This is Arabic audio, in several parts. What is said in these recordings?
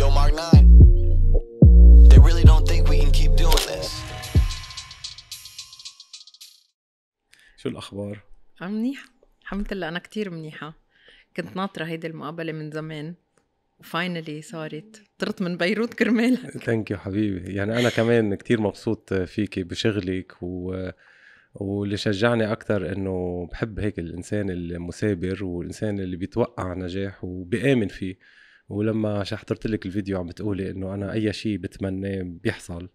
Yo, Mark 9. They really don't think we can keep doing this. شو الأخبار؟ منيحة الحمد لله أنا كتير منيحة كنت ناطرة هيدي المقابلة من زمان وفاينلي صارت طرت من بيروت كرمالك ثانك يو حبيبي يعني انا كمان كتير مبسوط فيكي بشغلك و واللي شجعني اكثر انه بحب هيك الانسان المثابر والانسان اللي بيتوقع نجاح وبآمن فيه ولما شحطرت لك الفيديو عم بتقولي انه انا اي شيء بتمناه بيحصل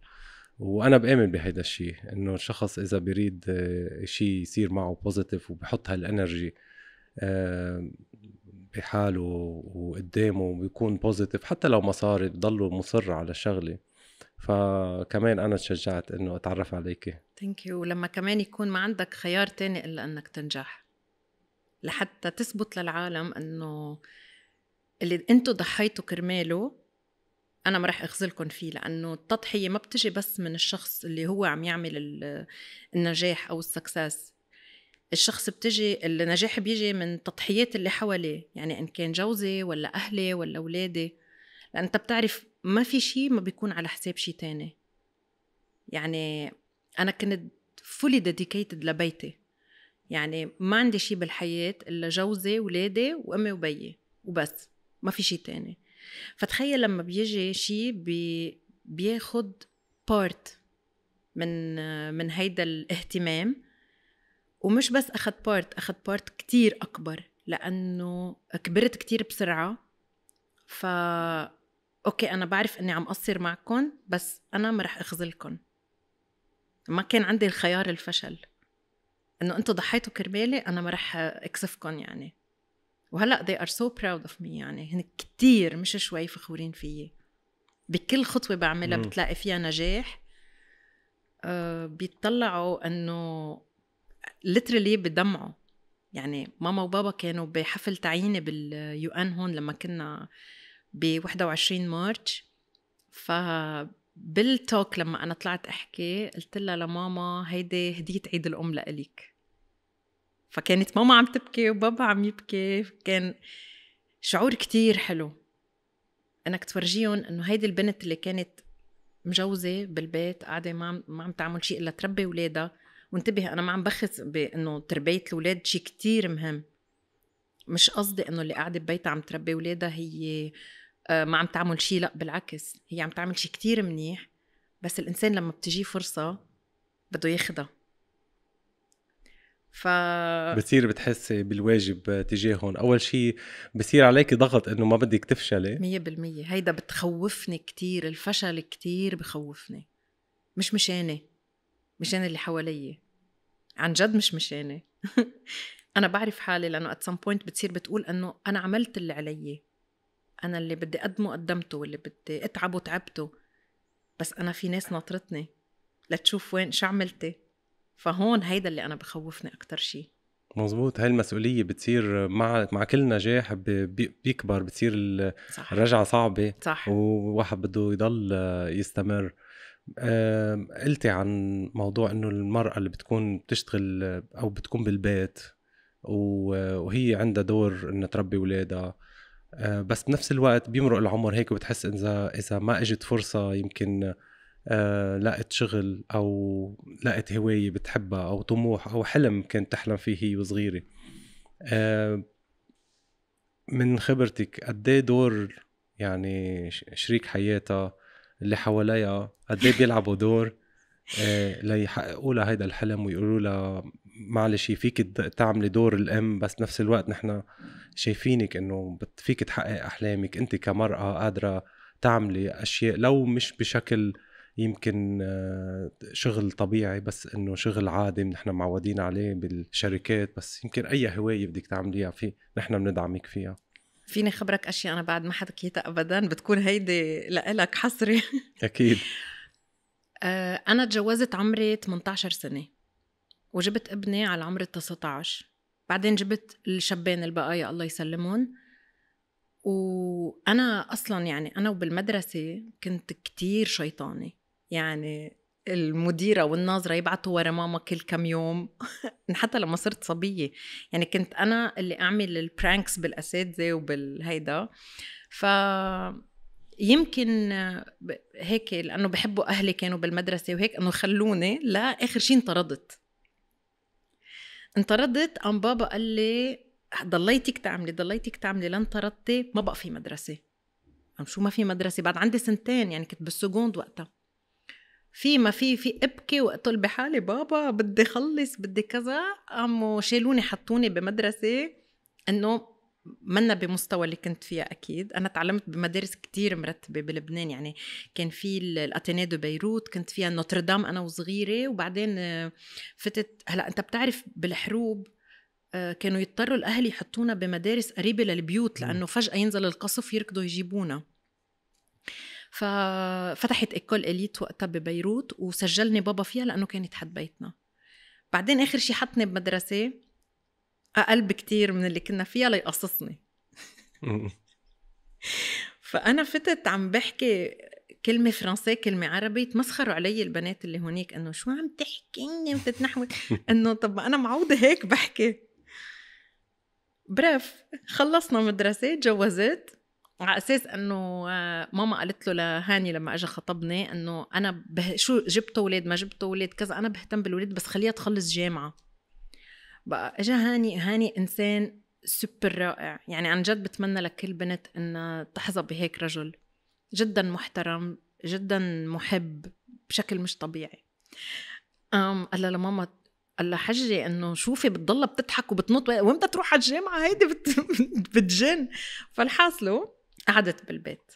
وانا بامن بهيدا الشيء انه الشخص اذا بيريد آه، شيء يصير معه بوزيتيف وبحط هالانرجي آه، بحاله وقدامه بيكون بوزيتيف حتى لو ما صار بضله مصر على الشغله فكمان انا تشجعت انه اتعرف عليكي ثانك يو ولما كمان يكون ما عندك خيار تاني الا انك تنجح لحتى تثبت للعالم انه اللي انتم ضحيتوا كرماله انا ما راح اخذلكم فيه لانه التضحيه ما بتجي بس من الشخص اللي هو عم يعمل النجاح او السكسس الشخص بتجي النجاح بيجي من تضحيات اللي حواليه يعني ان كان جوزي ولا اهلي ولا اولادي لان انت بتعرف ما في شيء ما بيكون على حساب شيء تاني يعني انا كنت فولي ديديكيتد لبيتي يعني ما عندي شيء بالحياه الا جوزي ولادي وامي وبيي وبس ما في شيء تاني فتخيل لما بيجي شيء بي بياخد بارت من من هيدا الاهتمام ومش بس اخذ بارت اخذ بارت كتير اكبر لانه كبرت كتير بسرعه ف اوكي انا بعرف اني عم قصر معكم بس انا ما رح اخذلكم ما كان عندي الخيار الفشل انه انتم ضحيتوا كرمالي انا ما رح اكسفكم يعني وهلا they are so proud of me يعني هن كثير مش شوي فخورين فيي بكل خطوه بعملها بتلاقي فيها نجاح أه بيطلعوا انه ليترلي بدمعوا يعني ماما وبابا كانوا بحفل تعييني باليو ان هون لما كنا ب 21 مارتش ف بالتوك لما انا طلعت احكي قلت لها لماما هيدي هديه عيد الام لإلك فكانت ماما عم تبكي وبابا عم يبكي كان شعور كتير حلو انك تفرجيهم انه هيدي البنت اللي كانت مجوزه بالبيت قاعده ما ما عم تعمل شيء الا تربي اولادها وانتبه انا ما عم بخس بانه تربيه الاولاد شيء كتير مهم مش قصدي انه اللي قاعده ببيتها عم تربي اولادها هي آه، ما عم تعمل شيء لا بالعكس هي عم تعمل شيء كتير منيح بس الانسان لما بتجيه فرصه بده ياخذها ف بتصير بتحسي بالواجب تجاههم اول شيء بصير عليك ضغط انه ما بدك تفشلي 100% هيدا بتخوفني كتير الفشل كتير بخوفني مش مشاني مشان اللي حوالي عن جد مش مشاني انا بعرف حالي لانه ات سم بوينت بتصير بتقول انه انا عملت اللي علي انا اللي بدي اقدمه قدمته واللي بدي اتعبه تعبته بس انا في ناس ناطرتني لتشوف وين شو عملتي فهون هيدا اللي انا بخوفني اكثر شيء مزبوط هاي المسؤوليه بتصير مع مع كل نجاح بيكبر بتصير الرجعه صعبه صح وواحد بده يضل يستمر أه قلتي عن موضوع انه المراه اللي بتكون بتشتغل او بتكون بالبيت وهي عندها دور انها تربي اولادها آه، بس بنفس الوقت بيمرق العمر هيك وبتحس اذا اذا ما اجت فرصه يمكن آه، لقت شغل او لقت هوايه بتحبها او طموح او حلم كانت تحلم فيه هي وصغيره آه، من خبرتك قد إيه دور يعني شريك حياتها اللي حواليها قد ايه بيلعبوا دور آه، ليحققوا لها هيدا الحلم ويقولوا لها معلش فيك تعملي دور الام بس نفس الوقت نحن شايفينك انه فيك تحقق احلامك انت كمراه قادره تعملي اشياء لو مش بشكل يمكن آه، شغل طبيعي بس انه شغل عادي نحن معودين عليه بالشركات بس يمكن اي هوايه بدك تعمليها في نحن بندعمك فيها فيني خبرك اشياء انا بعد ما حكيتها ابدا بتكون هيدي لإلك حصري اكيد آه، انا تجوزت عمري 18 سنه وجبت ابني على عمر 19 بعدين جبت الشابين البقايا الله يسلمهم وانا اصلا يعني انا وبالمدرسه كنت كتير شيطانه يعني المديرة والناظرة يبعثوا ورا ماما كل كم يوم حتى لما صرت صبية يعني كنت أنا اللي أعمل البرانكس بالأساتذة وبالهيدا ف يمكن هيك لأنه بحبوا أهلي كانوا بالمدرسة وهيك أنه خلوني لآخر شيء انطردت انطردت أم بابا قال لي ضليتك تعملي ضليتك تعملي لن طردتي ما بقى في مدرسة أم شو ما في مدرسة بعد عندي سنتين يعني كنت بالسجوند وقتها في ما في في ابكي واقتل بحالي بابا بدي خلص بدي كذا قاموا شالوني حطوني بمدرسه انه منا بمستوى اللي كنت فيها اكيد انا تعلمت بمدارس كتير مرتبه بلبنان يعني كان في الاتيني دو بيروت كنت فيها نوتردام انا وصغيره وبعدين آه، فتت هلا انت بتعرف بالحروب آه، كانوا يضطروا الاهل يحطونا بمدارس قريبه للبيوت لانه فجاه ينزل القصف يركضوا يجيبونا ففتحت ايكول اليت وقتها ببيروت وسجلني بابا فيها لانه كانت حد بيتنا بعدين اخر شيء حطني بمدرسه اقل بكتير من اللي كنا فيها ليقصصني فانا فتت عم بحكي كلمه فرنسي كلمه عربي تمسخروا علي البنات اللي هونيك انه شو عم تحكيني وتتنحوي انه طب انا معوضه هيك بحكي برف خلصنا مدرسه تجوزت على اساس انه آه، ماما قالت له لهاني لما اجى خطبني انه انا به... شو جبت اولاد ما جبت اولاد كذا انا بهتم بالولاد بس خليها تخلص جامعه بقى اجى هاني هاني انسان سوبر رائع يعني عن جد بتمنى لكل لك بنت انها تحظى بهيك رجل جدا محترم جدا محب بشكل مش طبيعي أم قال لها لماما قال لها حجي انه شوفي بتضلها بتضحك وبتنط وامتى تروح على الجامعه هيدي بت... بتجن فالحاصله قعدت بالبيت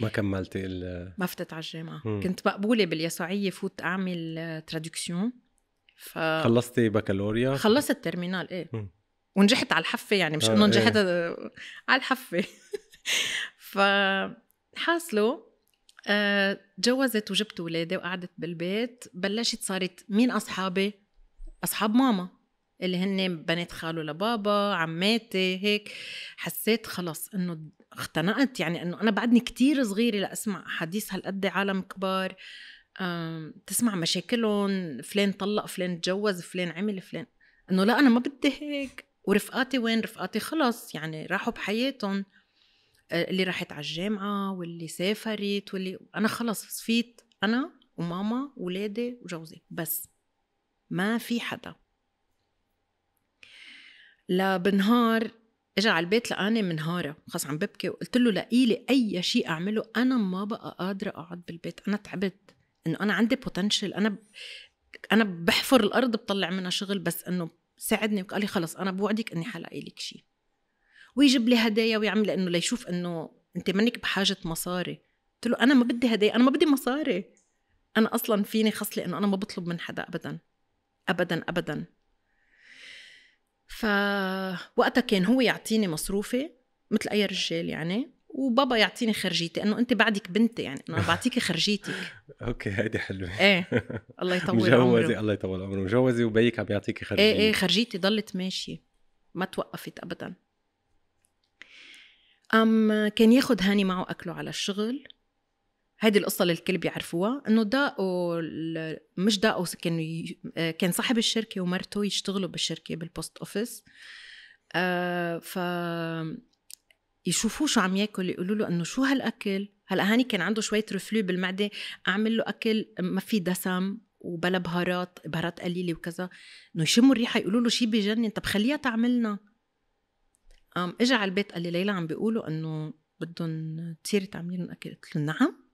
ما كملتي ال ما فتت على الجامعة مم. كنت مقبولة باليسوعية فوت أعمل ترادكسيون آه، ف... خلصتي بكالوريا؟ خلصت ترمينال إيه مم. ونجحت على الحفة يعني مش آه إنه إيه. نجحت إيه. على الحفة ف حاصله آه، تجوزت وجبت ولادي وقعدت بالبيت بلشت صارت مين أصحابي؟ أصحاب ماما اللي هن بنات خاله لبابا عماتي هيك حسيت خلص انه اختنقت يعني انه انا بعدني كتير صغيره لاسمع احاديث هالقد عالم كبار تسمع مشاكلهم فلان طلق فلان تجوز فلان عمل فلان انه لا انا ما بدي هيك ورفقاتي وين رفقاتي خلص يعني راحوا بحياتهم آه، اللي راحت على الجامعه واللي سافرت واللي انا خلص صفيت انا وماما ولادي وجوزي بس ما في حدا لبنهار اجى على البيت لقاني منهاره خلص عم ببكي وقلت له لاقي لي اي شيء اعمله انا ما بقى قادره اقعد بالبيت انا تعبت انه انا عندي بوتنشل انا ب... انا بحفر الارض بطلع منها شغل بس انه ساعدني وقال لي خلص انا بوعدك اني حلاقي لك شيء ويجيب لي هدايا ويعمل انه ليشوف انه انت منك بحاجه مصاري قلت له انا ما بدي هدايا انا ما بدي مصاري انا اصلا فيني خصلي انه انا ما بطلب من حدا ابدا ابدا ابدا فوقتها كان هو يعطيني مصروفي مثل اي رجال يعني وبابا يعطيني خرجيتي انه انت بعدك بنتي يعني انا بعطيكي خرجيتك اوكي هيدي حلوه ايه الله يطول عمرك عمره مجوزي الله يطول عمره مجوزي وبيك عم يعطيكي خرجيتك ايه ايه خرجيتي ضلت ماشيه ما توقفت ابدا أم كان ياخذ هاني معه أكله على الشغل هيدي القصه اللي الكل بيعرفوها انه داقوا مش داقوا كانوا كان صاحب الشركه ومرته يشتغلوا بالشركه بالبوست اوفيس آه، ف يشوفوه شو عم ياكل يقولوا له انه شو هالاكل هلا هاني كان عنده شويه رفلو بالمعده اعمل له اكل ما في دسم وبلا بهارات بهارات قليله وكذا انه يشموا الريحه يقولوا له شيء بجنن طب خليها تعملنا قام اجى على البيت قال لي ليلى عم بيقولوا انه بدهم تصيري تعملي لهم اكل قلت له نعم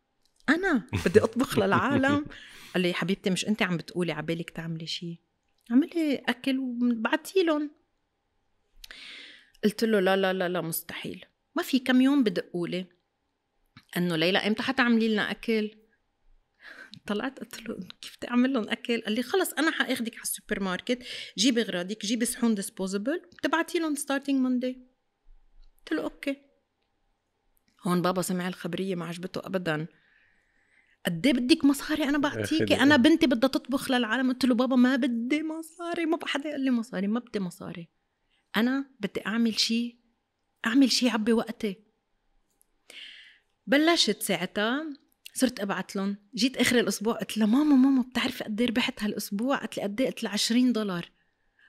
انا بدي اطبخ للعالم قال لي حبيبتي مش انت عم بتقولي عبالك تعملي شيء عملي اكل وبعتي لهم قلت له لا لا لا لا مستحيل ما في كم يوم بدقوا لي انه ليلى امتى حتعملي لنا اكل طلعت قلت له كيف بدي اعمل لهم اكل؟ قال لي خلص انا حاخذك على السوبر ماركت جيبي اغراضك جيبي صحون ديسبوزبل بتبعتي لهم ستارتنج موندي قلت له اوكي هون بابا سمع الخبريه ما عجبته ابدا قد إيه بدك مصاري انا بعطيكي انا إيه؟ بنتي بدها تطبخ للعالم قلت له بابا ما بدي مصاري ما حدا يقول لي مصاري ما بدي مصاري انا بدي اعمل شيء اعمل شيء عبي وقتي بلشت ساعتها صرت ابعت لهم جيت اخر الاسبوع قلت لها ماما ماما بتعرفي قد ايه ربحت هالاسبوع قالت لي قد ايه قلت لها 20 دولار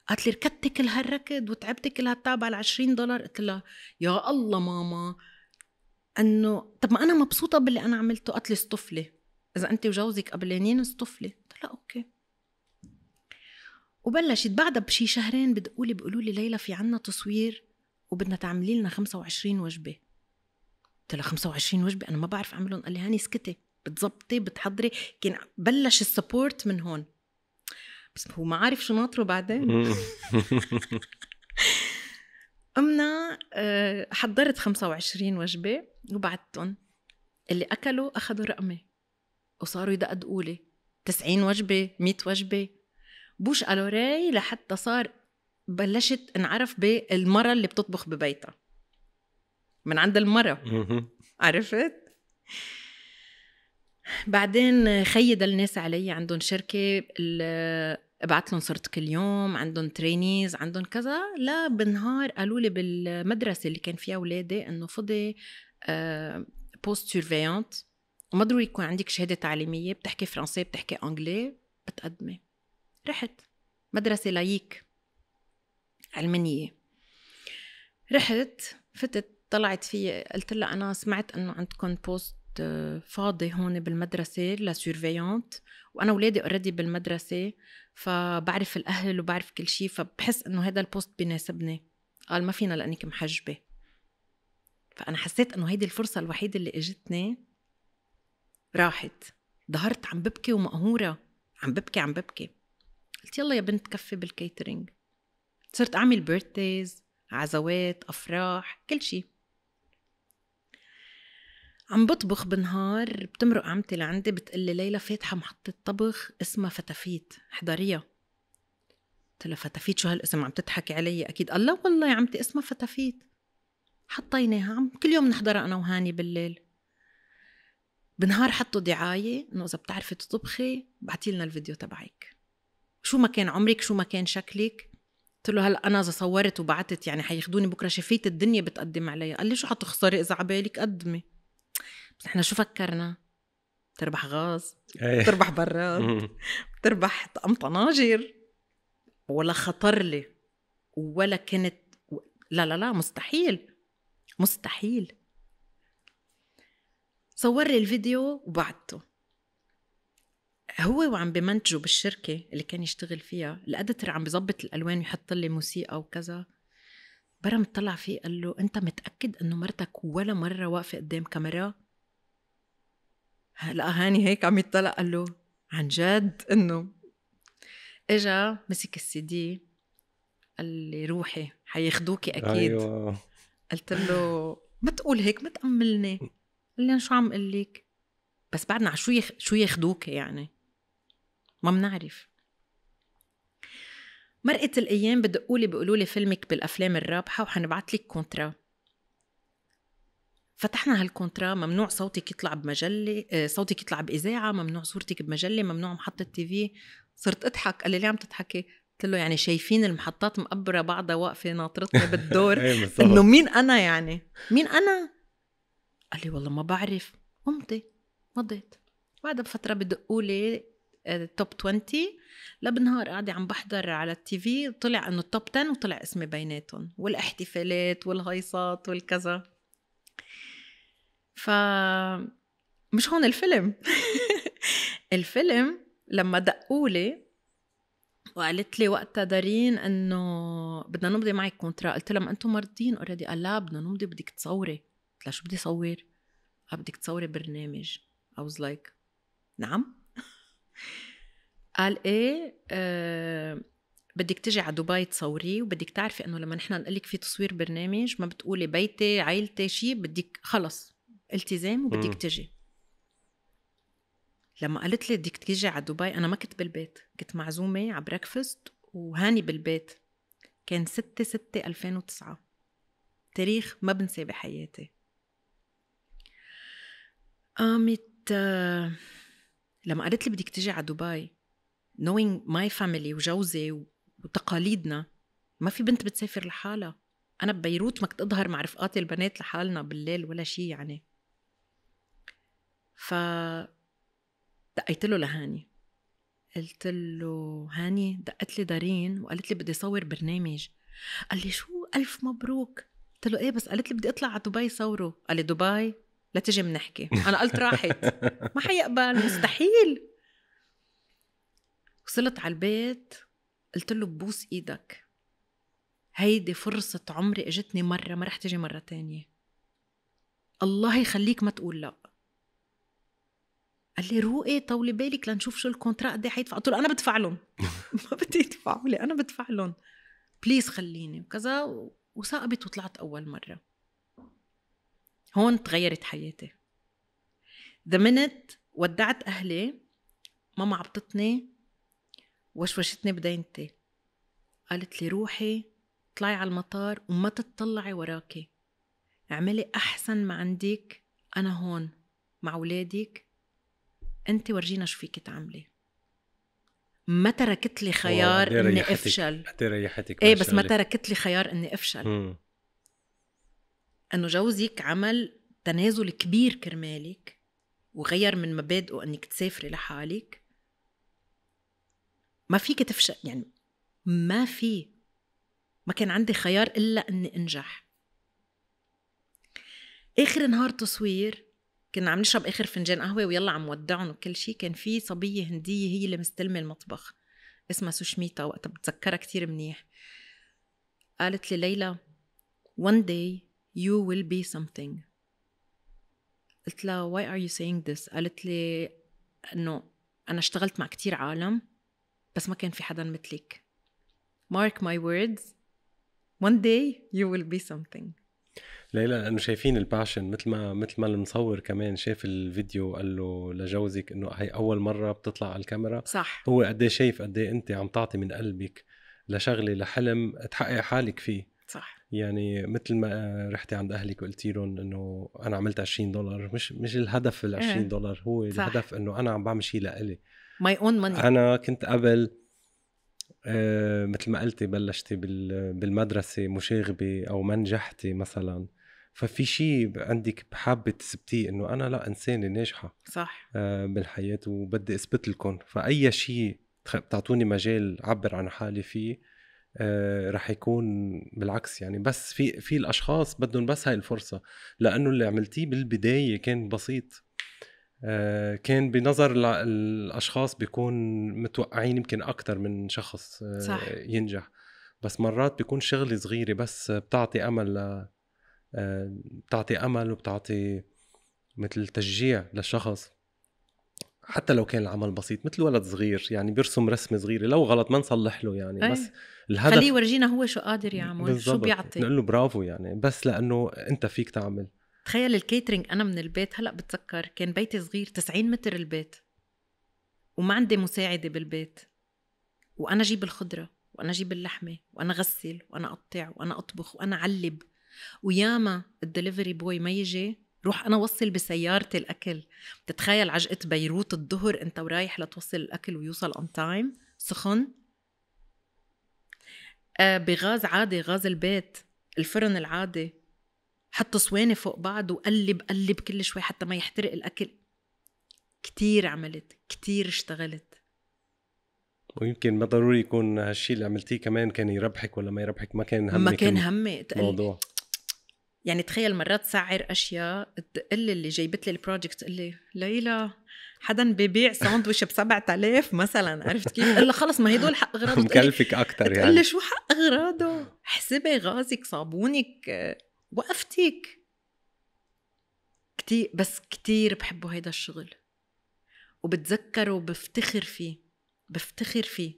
قالت لي ركضت كل هالركض وتعبت كل هالتعب على 20 دولار قلت لها يا الله ماما انه طب ما انا مبسوطه باللي انا عملته قالت لي اصطفلي اذا انت وجوزك قبلانين اصطفلي قلت لها اوكي وبلشت بعدها بشي شهرين بدقولي بيقولوا لي ليلى في عنا تصوير وبدنا تعملي لنا 25 وجبه قلت لها 25 وجبه انا ما بعرف اعملهم قال لي هاني اسكتي بتظبطي بتحضري كان بلش السبورت من هون بس هو ما عارف شو ناطره بعدين امنا آه، حضرت 25 وجبه وبعتهم اللي اكلوا اخذوا رقمي وصاروا يدقدقوا لي 90 وجبه 100 وجبه بوش الوراي لحتى صار بلشت انعرف بالمره اللي بتطبخ ببيتها من عند المره عرفت بعدين خيي الناس علي عندهم شركه ابعت لهم صرت كل يوم عندهم ترينيز عندهم كذا لا بالنهار قالوا لي بالمدرسه اللي كان فيها اولادي انه فضي بوست آه، سيرفيونت وما ضروري يكون عندك شهاده تعليميه بتحكي فرنسي بتحكي انجلي بتقدمي رحت مدرسه لايك علمانيه رحت فتت طلعت فيي قلت لها انا سمعت انه عندكم بوست فاضي هون بالمدرسه لسيرفيونت وانا اولادي اوريدي بالمدرسه فبعرف الاهل وبعرف كل شيء فبحس انه هذا البوست بيناسبني قال ما فينا لانك محجبه فانا حسيت انه هيدي الفرصه الوحيده اللي اجتني راحت ظهرت عم ببكي ومقهورة عم ببكي عم ببكي قلت يلا يا بنت كفي بالكيترينج صرت أعمل بيرثدايز عزوات أفراح كل شي عم بطبخ بالنهار بتمرق عمتي لعندي بتقلي ليلى فاتحة محطة طبخ اسمها فتافيت احضريها قلت لها فتافيت شو هالاسم عم تضحكي علي اكيد الله والله يا عمتي اسمها فتافيت حطيناها عم كل يوم نحضرها انا وهاني بالليل بنهار حطوا دعايه انه اذا بتعرفي تطبخي بعتي لنا الفيديو تبعك شو ما كان عمرك شو ما كان شكلك قلت له هلا انا اذا صورت وبعتت يعني حياخذوني بكره شفيت الدنيا بتقدم علي قال لي شو حتخسري اذا عبالك قدمي بس احنا شو فكرنا بتربح غاز إيه. بتربح براد بتربح طقم طناجر ولا خطر لي ولا كنت لا لا لا مستحيل مستحيل صور لي الفيديو وبعته هو وعم بمنتجه بالشركة اللي كان يشتغل فيها الأديتر عم بظبط الألوان ويحط لي موسيقى وكذا برم طلع فيه قال له أنت متأكد أنه مرتك ولا مرة واقفة قدام كاميرا؟ هلا هاني هيك عم يطلع قال له عن جد انه اجا مسك السي دي قال لي روحي حياخدوكي اكيد أيوة. قلت له ما تقول هيك ما تأملني قال شو عم اقول لك بس بعدنا على شو يخ... شو ياخذوك يعني ما بنعرف مرقت الايام بدقوا لي بيقولوا لي فيلمك بالافلام الرابحه وحنبعث لك كونترا فتحنا هالكونترا ممنوع صوتك يطلع بمجله آه، صوتك يطلع باذاعه ممنوع صورتك بمجله ممنوع محطه تي في صرت اضحك قال لي ليه عم تضحكي قلت له يعني شايفين المحطات مقبره بعضها واقفه ناطرتني بالدور إيه، انه مين انا يعني مين انا قال لي والله ما بعرف قمتي مضيت بعدها بفترة بدقوا لي توب 20 لا بالنهار قاعدة عم بحضر على التي في طلع انه التوب 10 وطلع اسمي بيناتهم والاحتفالات والهيصات والكذا ف مش هون الفيلم الفيلم لما دقوا لي وقالت لي وقتها دارين انه بدنا نمضي معك كونترا قلت لها ما انتم مرضين اوريدي قال لا بدنا نمضي بدك تصوري لشو بدي صور؟ قال آه، بدك تصوري برنامج I was like نعم قال ايه آه بدك تجي على دبي تصوري وبدك تعرفي انه لما نحن نقول لك في تصوير برنامج ما بتقولي بيتي عيلتي شيء بدك خلص التزام وبدك تجي لما قالت لي بدك تيجي على دبي انا ما كنت بالبيت كنت معزومه على بريكفاست وهاني بالبيت كان 6 6 2009 تاريخ ما بنساه بحياتي قامت آه، لما قالت لي بدك تجي على دبي knowing my family وجوزي وتقاليدنا ما في بنت بتسافر لحالها انا ببيروت ما كنت اظهر مع رفقاتي البنات لحالنا بالليل ولا شيء يعني ف دقيت له لهاني قلت له هاني دقت لي دارين وقالت لي بدي صور برنامج قال لي شو الف مبروك قلت له ايه بس قالت لي بدي اطلع على دبي صوره قال لي دبي لتجي منحكي انا قلت راحت ما حيقبل مستحيل وصلت على البيت قلت له ببوس ايدك هيدي فرصة عمري اجتني مرة ما رح تجي مرة تانية الله يخليك ما تقول لا قال لي روقي طولي بالك لنشوف شو الكونترا قد حيدفع قلت له انا بدفع لهم ما بدي يدفعوا لي انا بدفع لهم بليز خليني وكذا وثاقبت وطلعت اول مره هون تغيرت حياتي ذا منت ودعت أهلي ماما عبطتني وشوشتني بدينتي قالت لي روحي اطلعي على المطار وما تتطلعي وراكي اعملي أحسن ما عندك أنا هون مع ولادك أنت ورجينا شو فيك تعملي ما تركت لي خيار اني افشل حتى ريحتك ايه بس ما تركت لي خيار اني افشل مم. انه جوزك عمل تنازل كبير كرمالك وغير من مبادئه انك تسافري لحالك ما فيك تفشل يعني ما في ما كان عندي خيار الا اني انجح اخر نهار تصوير كنا عم نشرب اخر فنجان قهوه ويلا عم ودعهم وكل شيء كان في صبيه هنديه هي اللي مستلمه المطبخ اسمها سوشميتا وقتها بتذكرها كثير منيح قالت لي ليلى one day you will be something قلت لها why are you saying this قالت لي انه انا اشتغلت مع كتير عالم بس ما كان في حدا مثلك mark my words one day you will be something ليلى لانه شايفين الباشن مثل ما مثل ما المصور كمان شاف الفيديو قال له لجوزك انه هي اول مره بتطلع على الكاميرا صح هو قد ايه شايف قد ايه انت عم تعطي من قلبك لشغله لحلم تحقق حالك فيه صح يعني مثل ما رحتي عند اهلك وقلتي لهم انه انا عملت 20 دولار مش مش الهدف ال 20 إيه. دولار هو صح. الهدف انه انا عم بعمل شيء لإلي ماي اون ماني انا كنت قبل آه مثل ما قلتي بلشتي بالمدرسه مشاغبه او ما نجحتي مثلا ففي شيء عندك حابه تثبتيه انه انا لا انسانه ناجحه صح آه بالحياه وبدي اثبت لكم فاي شيء بتعطوني مجال اعبر عن حالي فيه آه، رح يكون بالعكس يعني بس في في الاشخاص بدهم بس هاي الفرصه لانه اللي عملتيه بالبدايه كان بسيط آه، كان بنظر الاشخاص بيكون متوقعين يمكن اكثر من شخص آه، صح. ينجح بس مرات بيكون شغله صغيره بس بتعطي امل ل... بتعطي امل وبتعطي مثل تشجيع للشخص حتى لو كان العمل بسيط مثل ولد صغير يعني بيرسم رسمه صغيره لو غلط ما نصلح له يعني أيه. بس الهدف خليه يورجينا هو شو قادر يعمل بالزبط. شو بيعطي نقول له برافو يعني بس لانه انت فيك تعمل تخيل الكيترينج انا من البيت هلا بتذكر كان بيتي صغير 90 متر البيت وما عندي مساعده بالبيت وانا اجيب الخضره وانا اجيب اللحمه وانا غسل وانا اقطع وانا اطبخ وانا علب وياما الدليفري بوي ما يجي روح انا وصل بسيارتي الاكل بتتخيل عجقه بيروت الظهر انت ورايح لتوصل الاكل ويوصل اون تايم سخن آه، بغاز عادي غاز البيت الفرن العادي حط صواني فوق بعض وقلب قلب كل شوي حتى ما يحترق الاكل كتير عملت كتير اشتغلت ويمكن ما ضروري يكون هالشيء اللي عملتيه كمان كان يربحك ولا ما يربحك ما كان همك ما كان همي الموضوع يعني تخيل مرات سعر اشياء تقل اللي جايبت لي البروجكت تقول لي ليلى حدا ببيع ساندويش ب 7000 مثلا عرفت كيف؟ الا خلص ما هدول حق اغراضه مكلفك اكثر يعني تقول شو حق اغراضه؟ حسبي غازك صابونك وقفتك كتير بس كتير بحبه هيدا الشغل وبتذكره وبفتخر فيه بفتخر فيه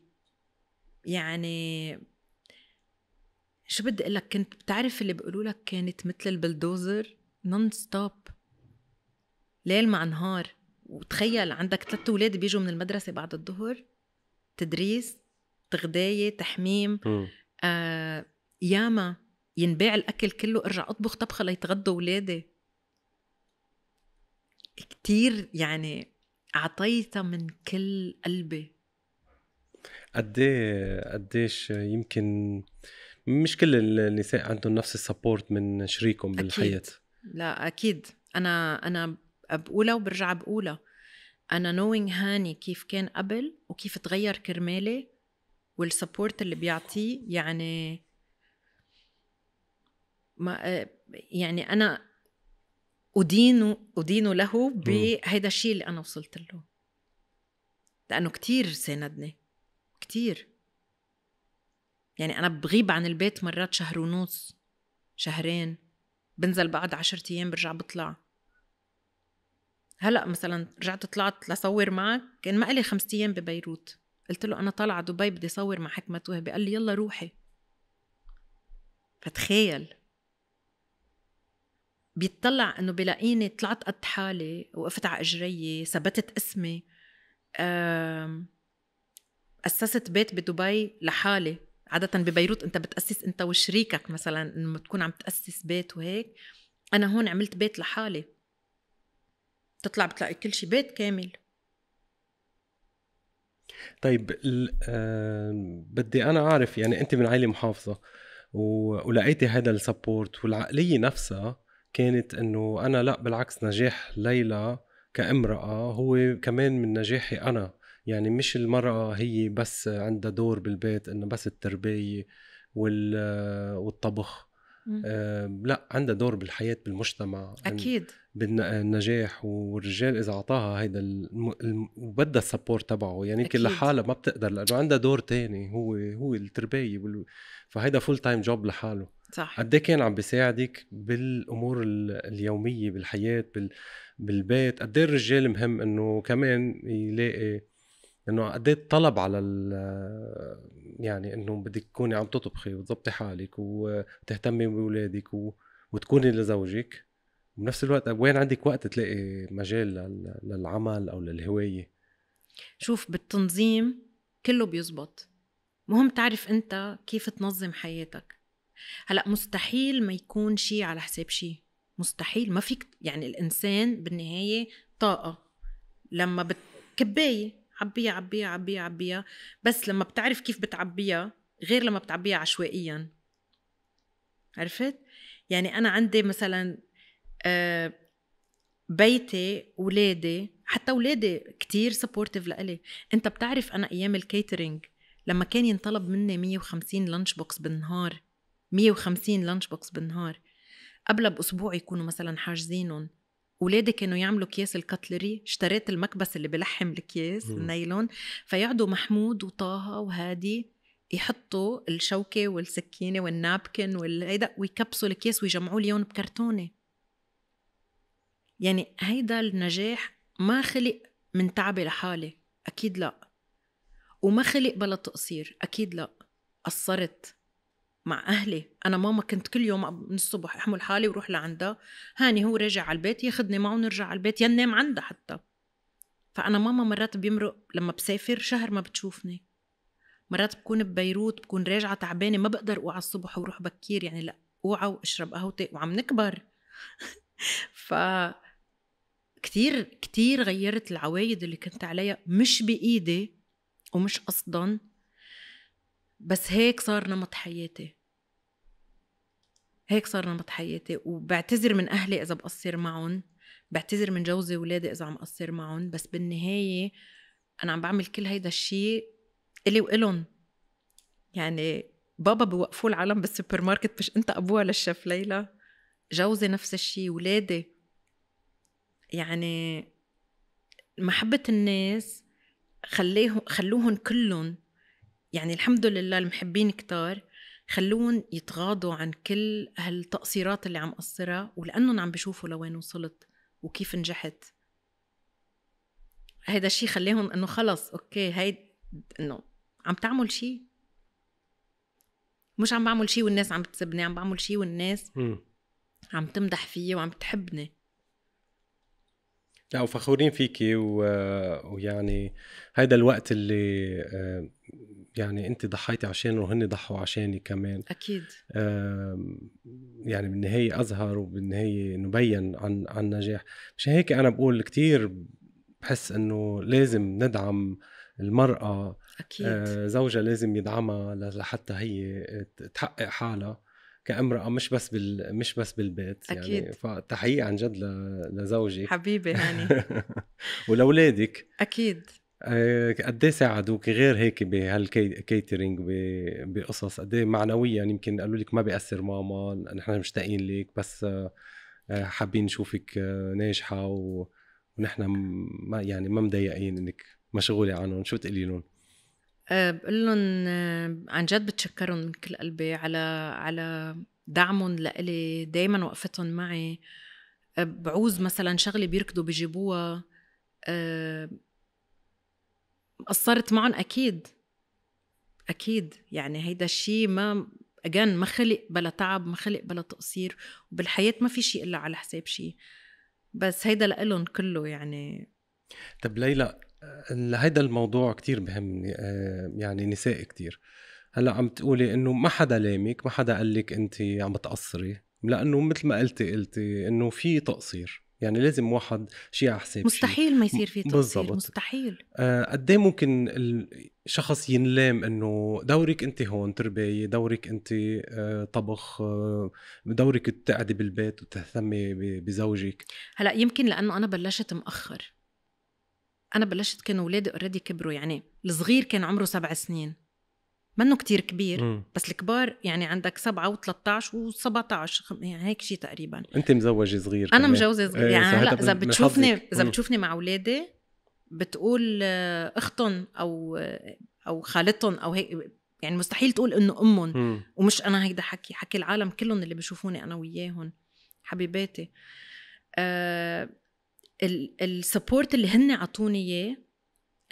يعني شو بدي اقول لك كنت بتعرف اللي بيقولوا لك كانت مثل البلدوزر نون ستوب ليل مع نهار وتخيل عندك ثلاث اولاد بيجوا من المدرسه بعد الظهر تدريس تغدايه تحميم آه ياما ينباع الاكل كله ارجع اطبخ طبخه ليتغدوا اولادي كتير يعني اعطيتها من كل قلبي قد قديش يمكن مش كل النساء عندهم نفس السبورت من شريكهم بالحياه لا اكيد انا انا بقولها وبرجع بقولها انا نوينغ هاني كيف كان قبل وكيف تغير كرمالي والسبورت اللي بيعطيه يعني ما آه، يعني انا ادين ادين له بهيدا الشيء اللي انا وصلت له لانه كتير ساندني كتير يعني أنا بغيب عن البيت مرات شهر ونص شهرين بنزل بقعد عشرة أيام برجع بطلع هلا مثلا رجعت طلعت لصور معك كان ما لي خمس أيام ببيروت قلت له أنا طالعة دبي بدي صور مع حكمة وهبي قال لي يلا روحي فتخيل بيطلع انه بلاقيني طلعت قد حالي وقفت على اجري ثبتت اسمي أسست بيت بدبي لحالي عادة ببيروت انت بتأسس انت وشريكك مثلا لما تكون عم تأسس بيت وهيك انا هون عملت بيت لحالي بتطلع بتلاقي كل شيء بيت كامل طيب بدي انا اعرف يعني انت من عائله محافظه ولقيتي هذا السبورت والعقليه نفسها كانت انه انا لا بالعكس نجاح ليلى كامراه هو كمان من نجاحي انا يعني مش المرأة هي بس عندها دور بالبيت انه بس التربية وال والطبخ آه لا عندها دور بالحياة بالمجتمع أكيد بالنجاح والرجال إذا أعطاها هيدا الم... الم... وبدها السبورت تبعه يعني يمكن لحالها ما بتقدر لأنه عندها دور تاني هو هو التربية وال... فهيدا فول تايم جوب لحاله صح قد إيه كان عم بيساعدك بالامور اليوميه بالحياه بال... بالبيت قد إيه الرجال مهم انه كمان يلاقي انه قد ايه الطلب على يعني انه بدك تكوني عم تطبخي وتظبطي حالك وتهتمي باولادك وتكوني لزوجك وبنفس الوقت وين عندك وقت تلاقي مجال للعمل او للهوايه شوف بالتنظيم كله بيزبط مهم تعرف انت كيف تنظم حياتك هلا مستحيل ما يكون شيء على حساب شيء مستحيل ما فيك يعني الانسان بالنهايه طاقه لما بت... كبايه عبيها عبيها عبيها عبيها بس لما بتعرف كيف بتعبيها غير لما بتعبيها عشوائيا عرفت؟ يعني أنا عندي مثلا آه، بيتي ولادي حتى ولادي كتير سبورتيف لإلي أنت بتعرف أنا أيام الكيترينج لما كان ينطلب مني 150 لانش بوكس بالنهار 150 لانش بوكس بالنهار قبلها باسبوع يكونوا مثلا حاجزينهم اولادي كانوا يعملوا كياس الكتلري اشتريت المكبس اللي بلحم الكياس النايلون فيقعدوا محمود وطه وهادي يحطوا الشوكه والسكينه والنابكن والهيدا إيه ويكبسوا الكياس ويجمعوا لي اياهم بكرتونه يعني هيدا النجاح ما خلق من تعبي لحالي اكيد لا وما خلق بلا تقصير اكيد لا قصرت مع اهلي انا ماما كنت كل يوم من الصبح احمل حالي وروح لعندها هاني هو راجع على البيت ياخذني معه ونرجع على البيت ينام عندها حتى فانا ماما مرات بيمرق لما بسافر شهر ما بتشوفني مرات بكون ببيروت بكون راجعه تعبانه ما بقدر اوعى الصبح واروح بكير يعني لا اوعى واشرب قهوتي وعم نكبر ف كثير كثير غيرت العوايد اللي كنت عليها مش بايدي ومش قصدا بس هيك صار نمط حياتي هيك صار نمط حياتي وبعتذر من اهلي اذا بقصر معهم بعتذر من جوزي واولادي اذا عم قصر معهم بس بالنهايه انا عم بعمل كل هيدا الشيء الي وإلهم يعني بابا بوقفوه العالم بالسوبر ماركت مش انت ابوها للشيف ليلى جوزي نفس الشيء ولادي يعني محبة الناس خليهم خلوهم كلهم يعني الحمد لله المحبين كتار خلون يتغاضوا عن كل هالتقصيرات اللي عم قصرها ولأنهم عم بشوفوا لوين وصلت وكيف نجحت هيدا الشيء خليهم انه خلص اوكي هي انه عم تعمل شيء مش عم بعمل شيء والناس عم بتسبني عم بعمل شيء والناس م. عم تمدح فيي وعم تحبني لا وفخورين فيكي و... ويعني هيدا الوقت اللي آه، يعني انت ضحيتي عشان وهن ضحوا عشاني كمان اكيد يعني بالنهايه اظهر وبالنهايه نبين عن عن نجاح مشان هيك انا بقول كثير بحس انه لازم ندعم المراه اكيد آه، زوجها لازم يدعمها لحتى هي تحقق حالها كامراه مش بس بال مش بس بالبيت يعني. أكيد. يعني فتحيه عن جد لزوجي حبيبي هاني ولاولادك اكيد آه، قد ايه ساعدوك غير هيك بهالكيترينج بقصص قد ايه معنويا يمكن قالوا لك ما بياثر ماما نحن مشتاقين لك بس آه، حابين نشوفك آه، ناجحه ونحن ما يعني ما مضايقين انك مشغوله عنهم شو تقولي لهم؟ بقول لهم عن جد بتشكرهم من كل قلبي على على دعمهم لإلي دايما وقفتهم معي بعوز مثلا شغله بيركضوا بيجيبوها قصرت معهم اكيد اكيد يعني هيدا الشيء ما اجان ما خلق بلا تعب ما خلق بلا تقصير وبالحياه ما في شيء الا على حساب شيء بس هيدا لهم كله يعني طب ليلى هيدا الموضوع كتير بهمني يعني نساء كتير هلا عم تقولي انه ما حدا لامك ما حدا قال لك انت عم تقصري لانه مثل ما قلتي قلتي انه في تقصير يعني لازم واحد شيء على حساب مستحيل ما يصير في تقصير بالزبط. مستحيل آه، قد آه ممكن الشخص ينلام انه دورك انت هون تربايه دورك انت آه طبخ آه دورك تقعدي بالبيت وتهتمي بزوجك هلا يمكن لانه انا بلشت مأخر انا بلشت كانوا اولادي اوريدي كبروا يعني الصغير كان عمره سبع سنين منه كتير كبير مم. بس الكبار يعني عندك سبعة و13 و17 يعني هيك شيء تقريبا انت مزوجه صغير انا مزوجه صغير ايه يعني هلا اذا بتشوفني اذا بتشوفني مع اولادي بتقول آه، اختهم او آه، او خالتهم او هيك يعني مستحيل تقول انه امهم ومش انا هيدا حكي حكي العالم كلهم اللي بيشوفوني انا وياهم حبيباتي آه السبورت اللي هن عطوني اياه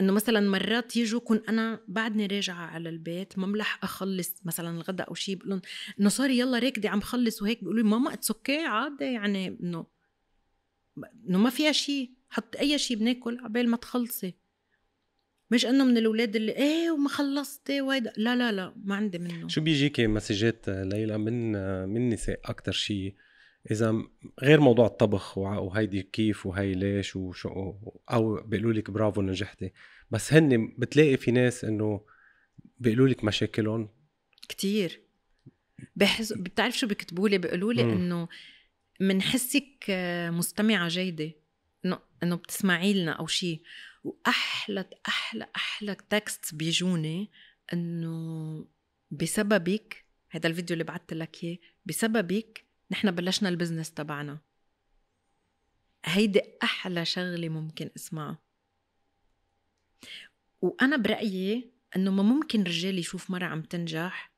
انه مثلا مرات يجوا كون انا بعدني راجعه على البيت ما ملح اخلص مثلا الغداء او شيء بقول لهم انه سوري يلا راكده عم خلص وهيك بيقولوا لي ماما اتس اوكي عادي يعني انه انه ما فيها شيء حط اي شيء بناكل عبال ما تخلصي مش انه من الاولاد اللي ايه وما خلصتي وهيدا لا لا لا ما عندي منه شو بيجيكي مسجات ليلى من من نساء اكثر شيء اذا غير موضوع الطبخ وهيدي كيف وهي ليش وشو او بيقولوا لك برافو نجحتي بس هن بتلاقي في ناس انه بيقولوا لك مشاكلهم كثير بحس بتعرف شو بيكتبوا لي بيقولوا لي انه بنحسك مستمعه جيده انه انه بتسمعي لنا او شيء واحلى احلى احلى تكست بيجوني انه بسببك هذا الفيديو اللي بعثت لك اياه بسببك نحن بلشنا البزنس تبعنا هيدي أحلى شغلة ممكن اسمعها وأنا برأيي إنه ما ممكن رجال يشوف مرة عم تنجح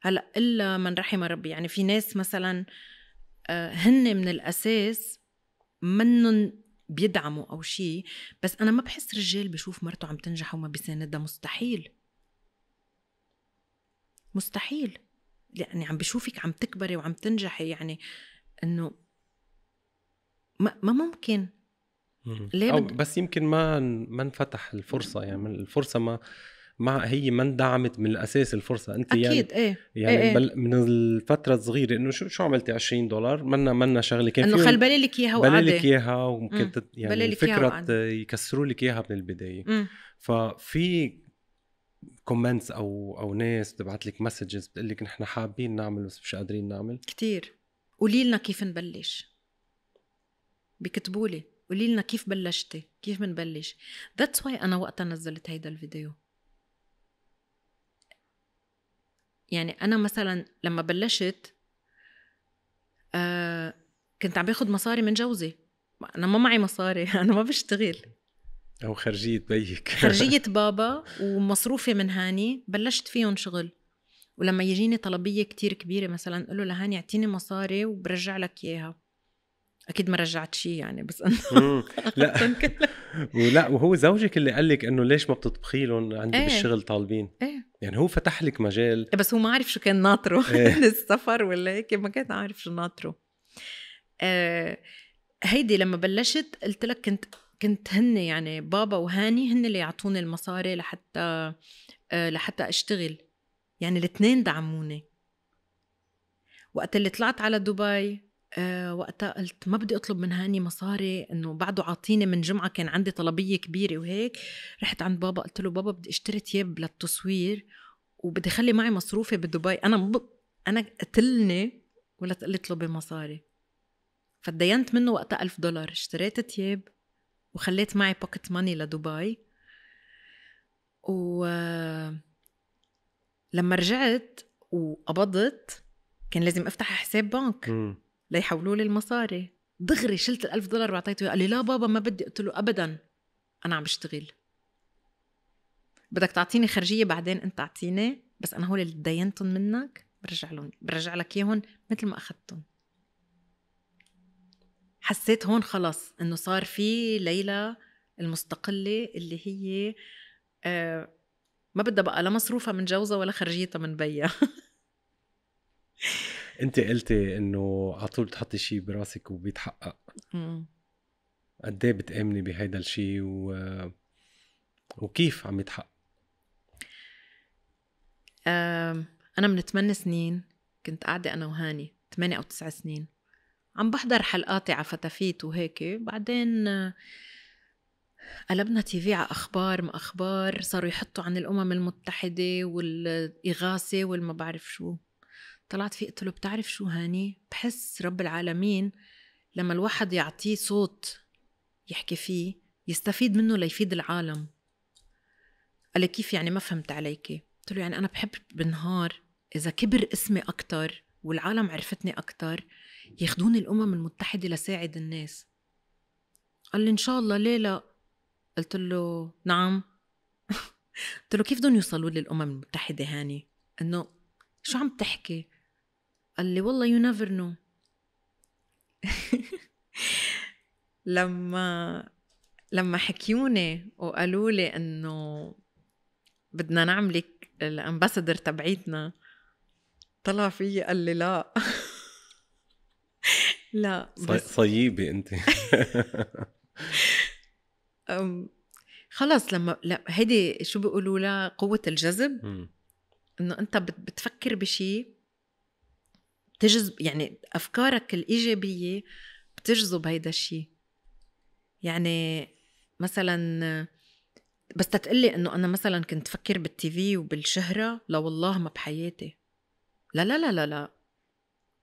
هلا إلا من رحم ربي يعني في ناس مثلا آه، هن من الأساس منن بيدعموا أو شيء بس أنا ما بحس رجال بشوف مرته عم تنجح وما بيساندها مستحيل مستحيل يعني عم بشوفك عم تكبري وعم تنجحي يعني انه ما, ما ممكن ليه أو بد... بس يمكن ما ما انفتح الفرصه يعني الفرصه ما ما هي ما اندعمت من الاساس الفرصه انت يعني اكيد إيه، يعني ايه يعني ايه بل من الفتره الصغيره انه شو شو عملتي 20 دولار منا منا شغله كان انه خل بلي لك اياها وقعدة بلي لك اياها وممكن يعني فكره يكسروا لك اياها من البدايه مم. ففي كومنتس او او ناس بتبعث لك مسجز بتقول لك نحن حابين نعمل بس مش قادرين نعمل كثير قولي لنا كيف نبلش بكتبوا لي قولي لنا كيف بلشتي كيف بنبلش ذاتس واي انا وقتها نزلت هيدا الفيديو يعني انا مثلا لما بلشت آه كنت عم باخذ مصاري من جوزي انا ما معي مصاري انا ما بشتغل او خرجيه بيك خرجيه بابا ومصروفي من هاني بلشت فيهم شغل ولما يجيني طلبيه كتير كبيره مثلا اقول له لهاني اعطيني مصاري وبرجع لك اياها اكيد ما رجعت شيء يعني بس انه لا ولا وهو زوجك اللي قال لك انه ليش ما بتطبخي لهم عندي ايه. بالشغل طالبين ايه. يعني هو فتح لك مجال ايه بس هو ما عارف شو كان ناطره ايه. السفر ولا هيك ما كان عارف شو ناطره آه هيدي لما بلشت قلت لك كنت كنت هن يعني بابا وهاني هن اللي يعطوني المصاري لحتى آه، لحتى اشتغل يعني الاثنين دعموني وقت اللي طلعت على دبي آه، وقتها قلت ما بدي اطلب من هاني مصاري انه بعده عاطيني من جمعه كان عندي طلبيه كبيره وهيك رحت عند بابا قلت له بابا بدي اشتري ثياب للتصوير وبدي خلي معي مصروفي بدبي انا ب... انا قتلني ولا تقلي اطلبي مصاري فدينت منه وقتها ألف دولار اشتريت ثياب وخليت معي بوكت ماني لدبي و لما رجعت وقبضت كان لازم افتح حساب بنك ليحولوا لي المصاري دغري شلت الألف دولار واعطيته اياه قال لي لا بابا ما بدي قلت له ابدا انا عم بشتغل بدك تعطيني خرجيه بعدين انت اعطيني بس انا هول اللي تدينتهم منك برجع لهم برجع لك اياهم مثل ما اخذتهم حسيت هون خلص انه صار في ليلى المستقله اللي هي آه، ما بدها بقى لا مصروفها من جوزها ولا خرجيتها من بيا انت قلتي انه على طول بتحطي شيء براسك وبيتحقق قد ايه بتامني بهيدا الشيء و... وكيف عم يتحقق انا من ثمان سنين كنت قاعده انا وهاني ثمانية او تسعة سنين عم بحضر حلقاتي على فتافيت وهيك بعدين قلبنا تي في على اخبار ما اخبار صاروا يحطوا عن الامم المتحده والاغاثه والما بعرف شو طلعت فيه قلت له بتعرف شو هاني بحس رب العالمين لما الواحد يعطيه صوت يحكي فيه يستفيد منه ليفيد العالم قال لي كيف يعني ما فهمت عليكي قلت له يعني انا بحب بالنهار اذا كبر اسمي اكثر والعالم عرفتني اكثر ياخدون الامم المتحده لساعد الناس قال لي ان شاء الله ليه لا قلت له نعم قلت له كيف بدهم يوصلوا للامم المتحده هاني انه شو عم تحكي قال لي والله يو نيفر نو لما لما حكيوني وقالوا لي انه بدنا نعملك الامباسادر تبعيتنا طلع فيي قال لي لا لا بس صييبه انت خلص لما لا هيدي شو بيقولوا لها قوه الجذب انه انت بتفكر بشيء بتجذب يعني افكارك الايجابيه بتجذب هيدا الشيء يعني مثلا بس تتقلي انه انا مثلا كنت فكر بالتي في وبالشهره لا والله ما بحياتي لا لا لا لا لا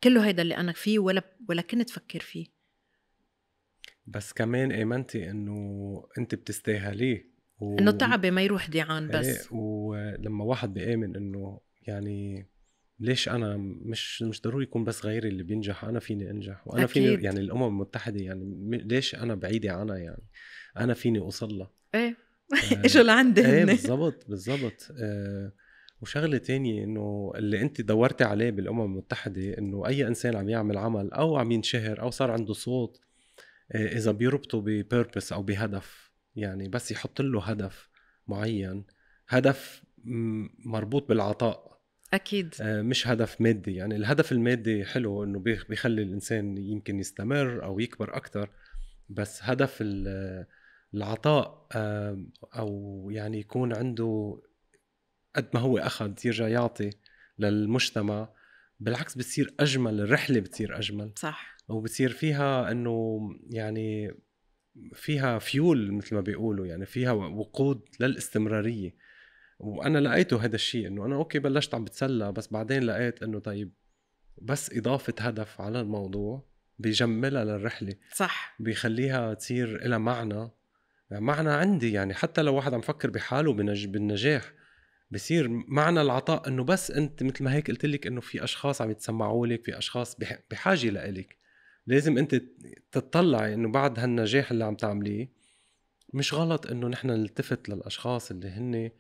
كله هيدا اللي انا فيه ولا ولا كنت فكر فيه بس كمان امنتي انه انت بتستاهليه و... انه تعبي ما يروح ديعان إيه، بس ايه ولما واحد بيامن انه يعني ليش انا مش مش ضروري يكون بس غيري اللي بينجح انا فيني انجح وانا أكيد. فيني يعني الامم المتحده يعني ليش انا بعيده عنها يعني انا فيني اوصل لها ايه آه، اجوا لعندي ايه بالضبط بالضبط آه وشغله تانية انه اللي انت دورتي عليه بالامم المتحده انه اي انسان عم يعمل عمل او عم ينشهر او صار عنده صوت آه، اذا بيربطه ببيربس او بهدف يعني بس يحط له هدف معين هدف مربوط بالعطاء اكيد آه، مش هدف مادي يعني الهدف المادي حلو انه بيخلي الانسان يمكن يستمر او يكبر اكثر بس هدف العطاء او يعني يكون عنده قد ما هو اخذ يرجع يعطي للمجتمع بالعكس بتصير اجمل الرحله بتصير اجمل صح وبتصير فيها انه يعني فيها فيول مثل ما بيقولوا يعني فيها وقود للاستمراريه وانا لقيته هذا الشيء انه انا اوكي بلشت عم بتسلى بس بعدين لقيت انه طيب بس اضافه هدف على الموضوع بيجملها للرحله صح بيخليها تصير لها معنى معنى عندي يعني حتى لو واحد عم فكر بحاله بالنجاح بصير معنى العطاء انه بس انت مثل ما هيك قلت لك انه في اشخاص عم يتسمعوا لك في اشخاص بحاجه لإلك لازم انت تتطلعي انه بعد هالنجاح اللي عم تعمليه مش غلط انه نحن نلتفت للاشخاص اللي هن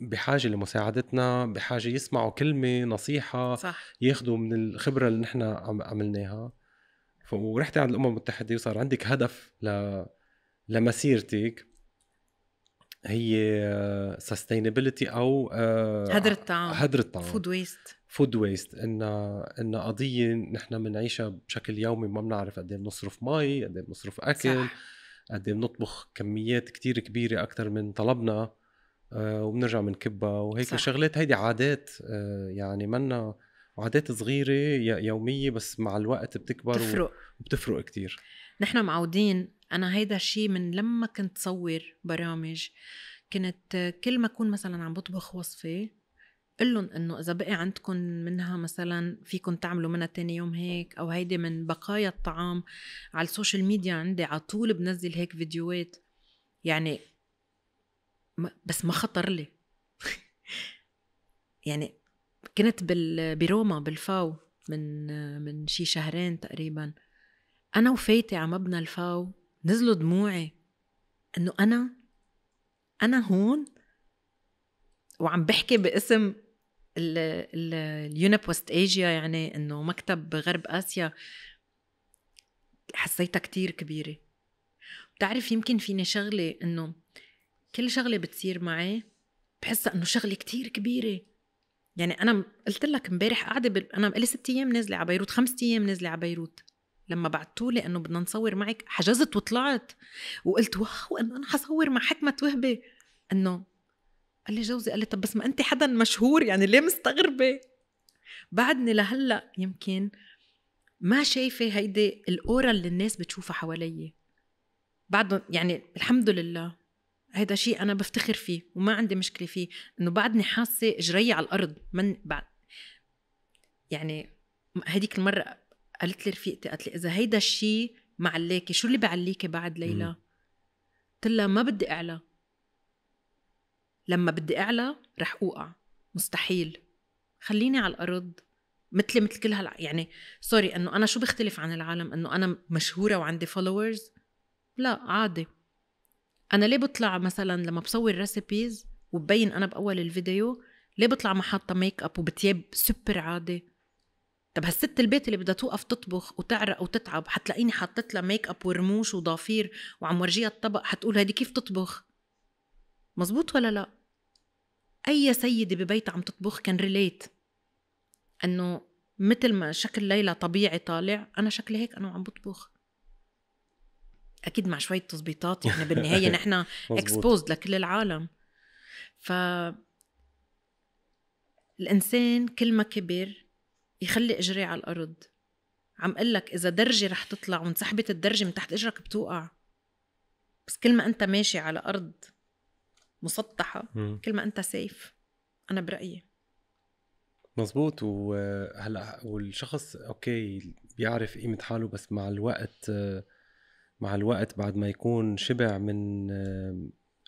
بحاجه لمساعدتنا بحاجه يسمعوا كلمه نصيحه صح. ياخذوا من الخبره اللي نحن عملناها ورحتي عند الامم المتحده وصار عندك هدف ل... لمسيرتك هي سستينابيلتي او آه، هدر الطعام هدر الطعام فود ويست فود ويست ان ان قضيه نحن بنعيشها بشكل يومي ما بنعرف قد ايه بنصرف مي قد ايه بنصرف اكل قد ايه بنطبخ كميات كتير كبيره اكثر من طلبنا آه، وبنرجع بنكبها وهيك صح. شغلات هيدي عادات آه، يعني منا عادات صغيره يوميه بس مع الوقت بتكبر بتفرق وبتفرق كثير نحن معودين انا هيدا الشيء من لما كنت صور برامج كنت كل ما اكون مثلا عم بطبخ وصفه قل لهم انه اذا بقي عندكم منها مثلا فيكم تعملوا منها تاني يوم هيك او هيدي من بقايا الطعام على السوشيال ميديا عندي على طول بنزل هيك فيديوهات يعني بس ما خطر لي يعني كنت بروما بالفاو من من شي شهرين تقريبا أنا وفايتي على مبنى الفاو نزلوا دموعي إنه أنا أنا هون وعم بحكي باسم اليونيب وست ايجيا يعني انه مكتب غرب اسيا حسيتها كتير كبيره بتعرف يمكن فيني شغله انه كل شغله بتصير معي بحسها انه شغله كتير كبيره يعني انا قلت لك امبارح قاعده بال... انا بقالي ست ايام نازله على بيروت خمس ايام نازله على بيروت لما بعتوا لي انه بدنا نصور معك حجزت وطلعت وقلت واو انه انا حصور مع حكمه وهبه انه قال لي جوزي قال لي طب بس ما انت حدا مشهور يعني ليه مستغربه بعدني لهلا يمكن ما شايفه هيدي الاورا اللي الناس بتشوفها حوالي بعدهم يعني الحمد لله هيدا شيء انا بفتخر فيه وما عندي مشكله فيه انه بعدني حاسه اجري على الارض من بعد يعني هديك المره قالت لي رفيقتي قالت لي اذا هيدا الشيء معليكي شو اللي بعليكي بعد ليلى؟ قلت لها ما بدي اعلى لما بدي اعلى رح اوقع مستحيل خليني على الارض مثلي مثل كل هال يعني سوري انه انا شو بختلف عن العالم انه انا مشهوره وعندي فولورز لا عادي انا ليه بطلع مثلا لما بصور ريسيبيز وببين انا باول الفيديو ليه بطلع محطه ميك اب وبتياب سوبر عادي طب هالست البيت اللي بدها توقف تطبخ وتعرق وتتعب حتلاقيني حاطت لها ميك اب ورموش وضافير وعم ورجيها الطبق حتقول هيدي كيف تطبخ مزبوط ولا لا اي سيده ببيت عم تطبخ كان ريليت انه مثل ما شكل ليلى طبيعي طالع انا شكلي هيك انا وعم بطبخ اكيد مع شويه تظبيطات يعني بالنهايه نحن اكسبوزد لكل العالم ف الانسان كل ما كبر يخلي اجري على الارض عم اقول لك اذا درجه رح تطلع وانسحبت الدرجه من تحت اجرك بتوقع بس كل ما انت ماشي على ارض مسطحه كل ما انت سيف انا برايي مزبوط وهلا والشخص اوكي بيعرف قيمه حاله بس مع الوقت مع الوقت بعد ما يكون شبع من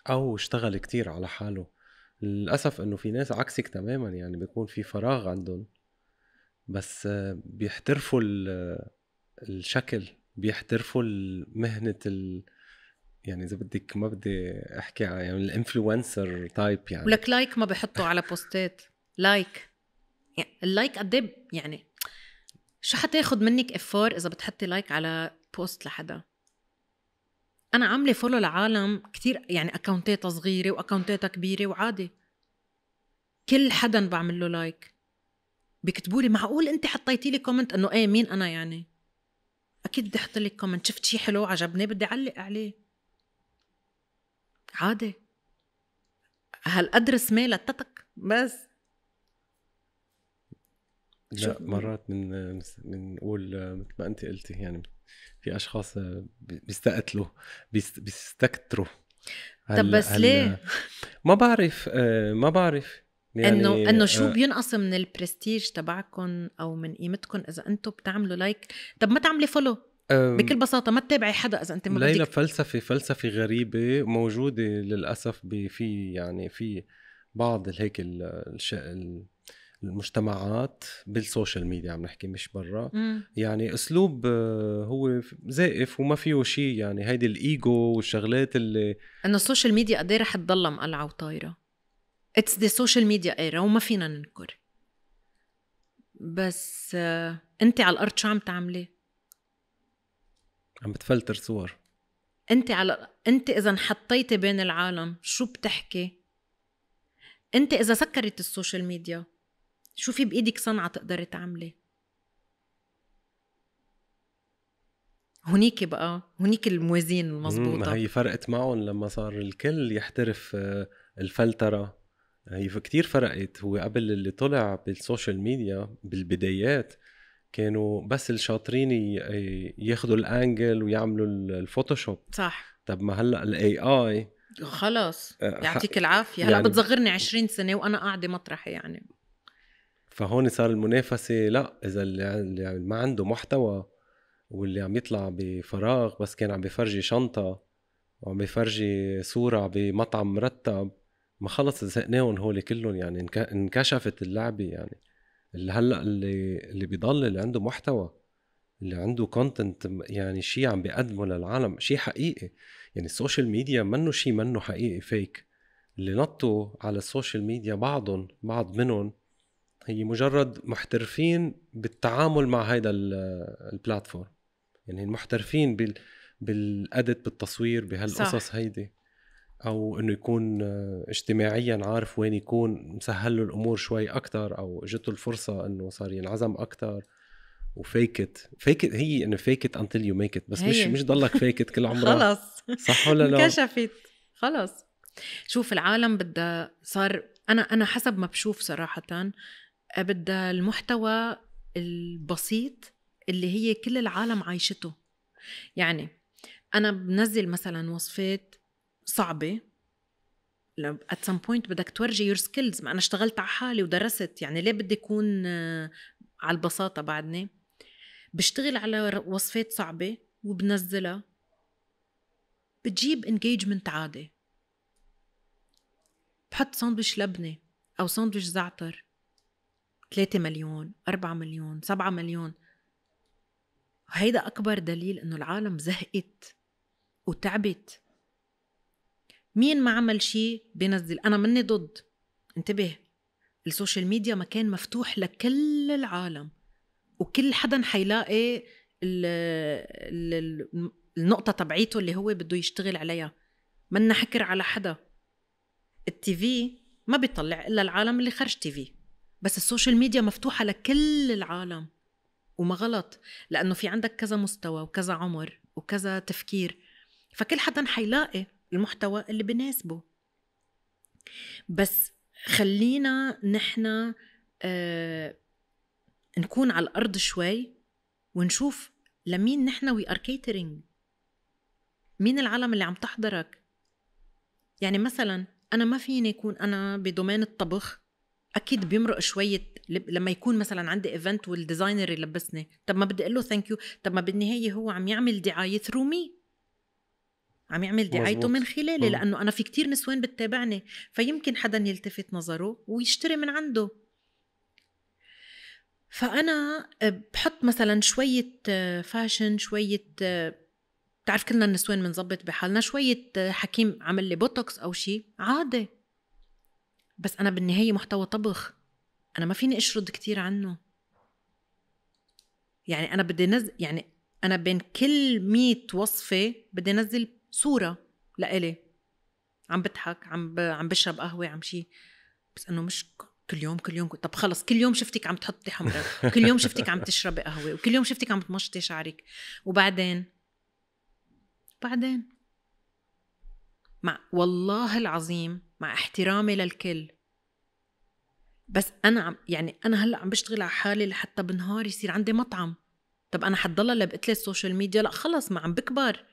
او اشتغل كتير على حاله للاسف انه في ناس عكسك تماما يعني بيكون في فراغ عندهم بس بيحترفوا الشكل بيحترفوا مهنه ال... يعني اذا بدك ما بدي احكي عن يعني الانفلونسر تايب يعني ولك لايك ما بحطوا على بوستات لايك يعني اللايك قد إيه يعني شو حتاخد منك افور اذا بتحطي لايك على بوست لحدا انا عامله فولو لعالم كثير يعني اكونتاتها صغيره واكونتاتها كبيره وعادي كل حدا بعمل له لايك بيكتبوا لي معقول انت حطيتي لي كومنت انه ايه مين انا يعني اكيد بدي احط لك كومنت شفت شيء حلو عجبني بدي اعلق عليه عادي هالقد رسمي لتتك بس لا مرات من بنقول مثل ما انت قلتي يعني في اشخاص بيستقتلوا بيستكتروا طب بس ليه؟ ما بعرف آه، ما بعرف يعني انه انه شو آه. بينقص من البرستيج تبعكم او من قيمتكم اذا انتم بتعملوا لايك طب ما تعملي فولو بكل بساطه ما تتابعي حدا اذا انت ما ليلى فلسفه فلسفه غريبه موجوده للاسف في يعني في بعض هيك المجتمعات بالسوشيال ميديا عم نحكي مش برا يعني اسلوب آه، هو زائف وما فيه شيء يعني هيدي الايجو والشغلات اللي انه السوشيال ميديا قد ايه رح تضلها مقلعه وطايره اتس ذا سوشيال ميديا ايرا وما فينا ننكر بس آه، انت على الارض شو عم تعملي؟ عم بتفلتر صور انت على انت اذا انحطيتي بين العالم شو بتحكي؟ انت اذا سكرت السوشيال ميديا شو في بايدك صنعه تقدري تعملي؟ هنيك بقى هنيك الموازين المضبوطه هي فرقت معهم لما صار الكل يحترف آه، الفلتره هي أيوة، كتير فرقت هو قبل اللي طلع بالسوشيال ميديا بالبدايات كانوا بس الشاطرين ياخذوا الانجل ويعملوا الفوتوشوب صح طب ما هلا الاي اي خلص آه، يعطيك العافيه هلا يعني بتصغرني 20 سنه وانا قاعده مطرحي يعني فهون صار المنافسه لا اذا اللي ما عنده محتوى واللي عم يطلع بفراغ بس كان عم بفرجي شنطه وعم بفرجي صوره بمطعم مرتب ما خلص زهقناهم هول كلهم يعني انكشفت اللعبه يعني اللي هلا اللي اللي بيضل اللي عنده محتوى اللي عنده كونتنت يعني شيء عم بيقدمه للعالم شيء حقيقي يعني السوشيال ميديا منه شيء منه حقيقي فيك اللي نطوا على السوشيال ميديا بعضهم بعض منهم هي مجرد محترفين بالتعامل مع هيدا البلاتفورم يعني المحترفين بال بالادت بالتصوير بهالقصص هيدي او انه يكون آه، اجتماعيا عارف وين يكون مسهل له الامور شوي اكثر او اجته الفرصه انه صار ينعزم اكثر وفيكت فيكت هي انه فيكت انتل يو ميك بس هي. مش مش ضلك فيكت كل عمرك خلص صح ولا لا؟ انكشفت خلص شوف العالم بدها صار انا انا حسب ما بشوف صراحه بدها المحتوى البسيط اللي هي كل العالم عايشته يعني انا بنزل مثلا وصفات صعبه ات سم بوينت بدك تورجي يور سكيلز ما انا اشتغلت على حالي ودرست يعني ليه بدي اكون آه، على البساطه بعدني بشتغل على وصفات صعبه وبنزلها بتجيب انجيجمنت عادي بحط ساندويش لبنه او ساندويش زعتر 3 مليون 4 مليون 7 مليون وهيدا اكبر دليل انه العالم زهقت وتعبت مين ما عمل شيء بينزل انا مني ضد انتبه السوشيال ميديا مكان مفتوح لكل العالم وكل حدا حيلاقي النقطه تبعيته اللي هو بده يشتغل عليها منا حكر على حدا التي في ما بيطلع الا العالم اللي خرج تي في بس السوشيال ميديا مفتوحه لكل العالم وما غلط لانه في عندك كذا مستوى وكذا عمر وكذا تفكير فكل حدا حيلاقي المحتوى اللي بناسبه بس خلينا نحن آه نكون على الارض شوي ونشوف لمين نحن وي ار كيترينج مين العالم اللي عم تحضرك يعني مثلا انا ما فيني يكون انا بدومين الطبخ اكيد بيمرق شويه لما يكون مثلا عندي ايفنت والديزاينر يلبسني طب ما بدي اقول له ثانك يو طب ما بالنهايه هو عم يعمل دعايه ثرو مي عم يعمل دعايته من خلالي لانه انا في كتير نسوان بتتابعني فيمكن حدا يلتفت نظره ويشتري من عنده فانا آه، بحط مثلا شويه فاشن آه، شويه آه، بتعرف كلنا النسوان بنظبط بحالنا شويه حكيم عمل لي بوتوكس او شيء عادي بس انا بالنهايه محتوى طبخ انا ما فيني اشرد كتير عنه يعني انا بدي نزل يعني انا بين كل 100 وصفه بدي انزل صوره لإلي عم بضحك عم ب... عم بشرب قهوه عم شي بس انه مش كل يوم كل يوم طب خلص كل يوم شفتك عم تحطي حمرة كل يوم شفتك عم تشربي قهوة وكل يوم شفتك عم تمشطي شعرك وبعدين بعدين مع والله العظيم مع احترامي للكل بس انا عم يعني انا هلا عم بشتغل على حالي لحتى بنهار يصير عندي مطعم طب انا حضلها لبقت لي السوشيال ميديا لا خلص ما عم بكبر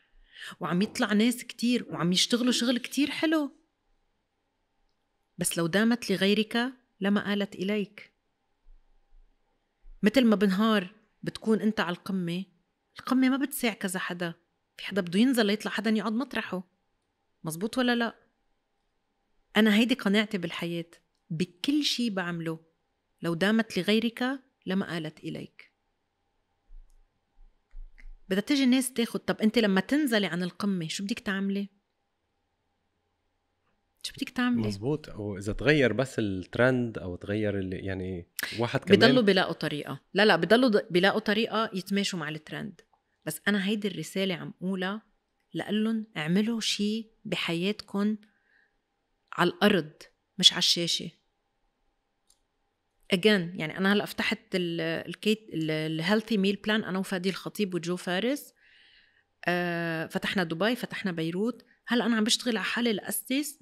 وعم يطلع ناس كتير وعم يشتغلوا شغل كتير حلو بس لو دامت لغيرك لما قالت إليك مثل ما بنهار بتكون أنت على القمة القمة ما بتساع كذا حدا في حدا بده ينزل ليطلع حدا يقعد مطرحه مزبوط ولا لا أنا هيدي قناعتي بالحياة بكل شي بعمله لو دامت لغيرك لما قالت إليك بدها تيجي الناس تاخد طب انت لما تنزلي عن القمه شو بدك تعملي شو بدك تعملي مزبوط اذا تغير بس الترند او تغير اللي يعني واحد كمان بضلوا بيلاقوا طريقه لا لا بضلوا بيلاقوا طريقه يتماشوا مع الترند بس انا هيدي الرساله عم قولها لقول لهم اعملوا شيء بحياتكم على الارض مش على الشاشه اجين يعني انا هلا فتحت الكيت الهيلثي ميل بلان انا وفادي الخطيب وجو فارس آه، فتحنا دبي فتحنا بيروت هلا انا عم بشتغل على حالي لاسس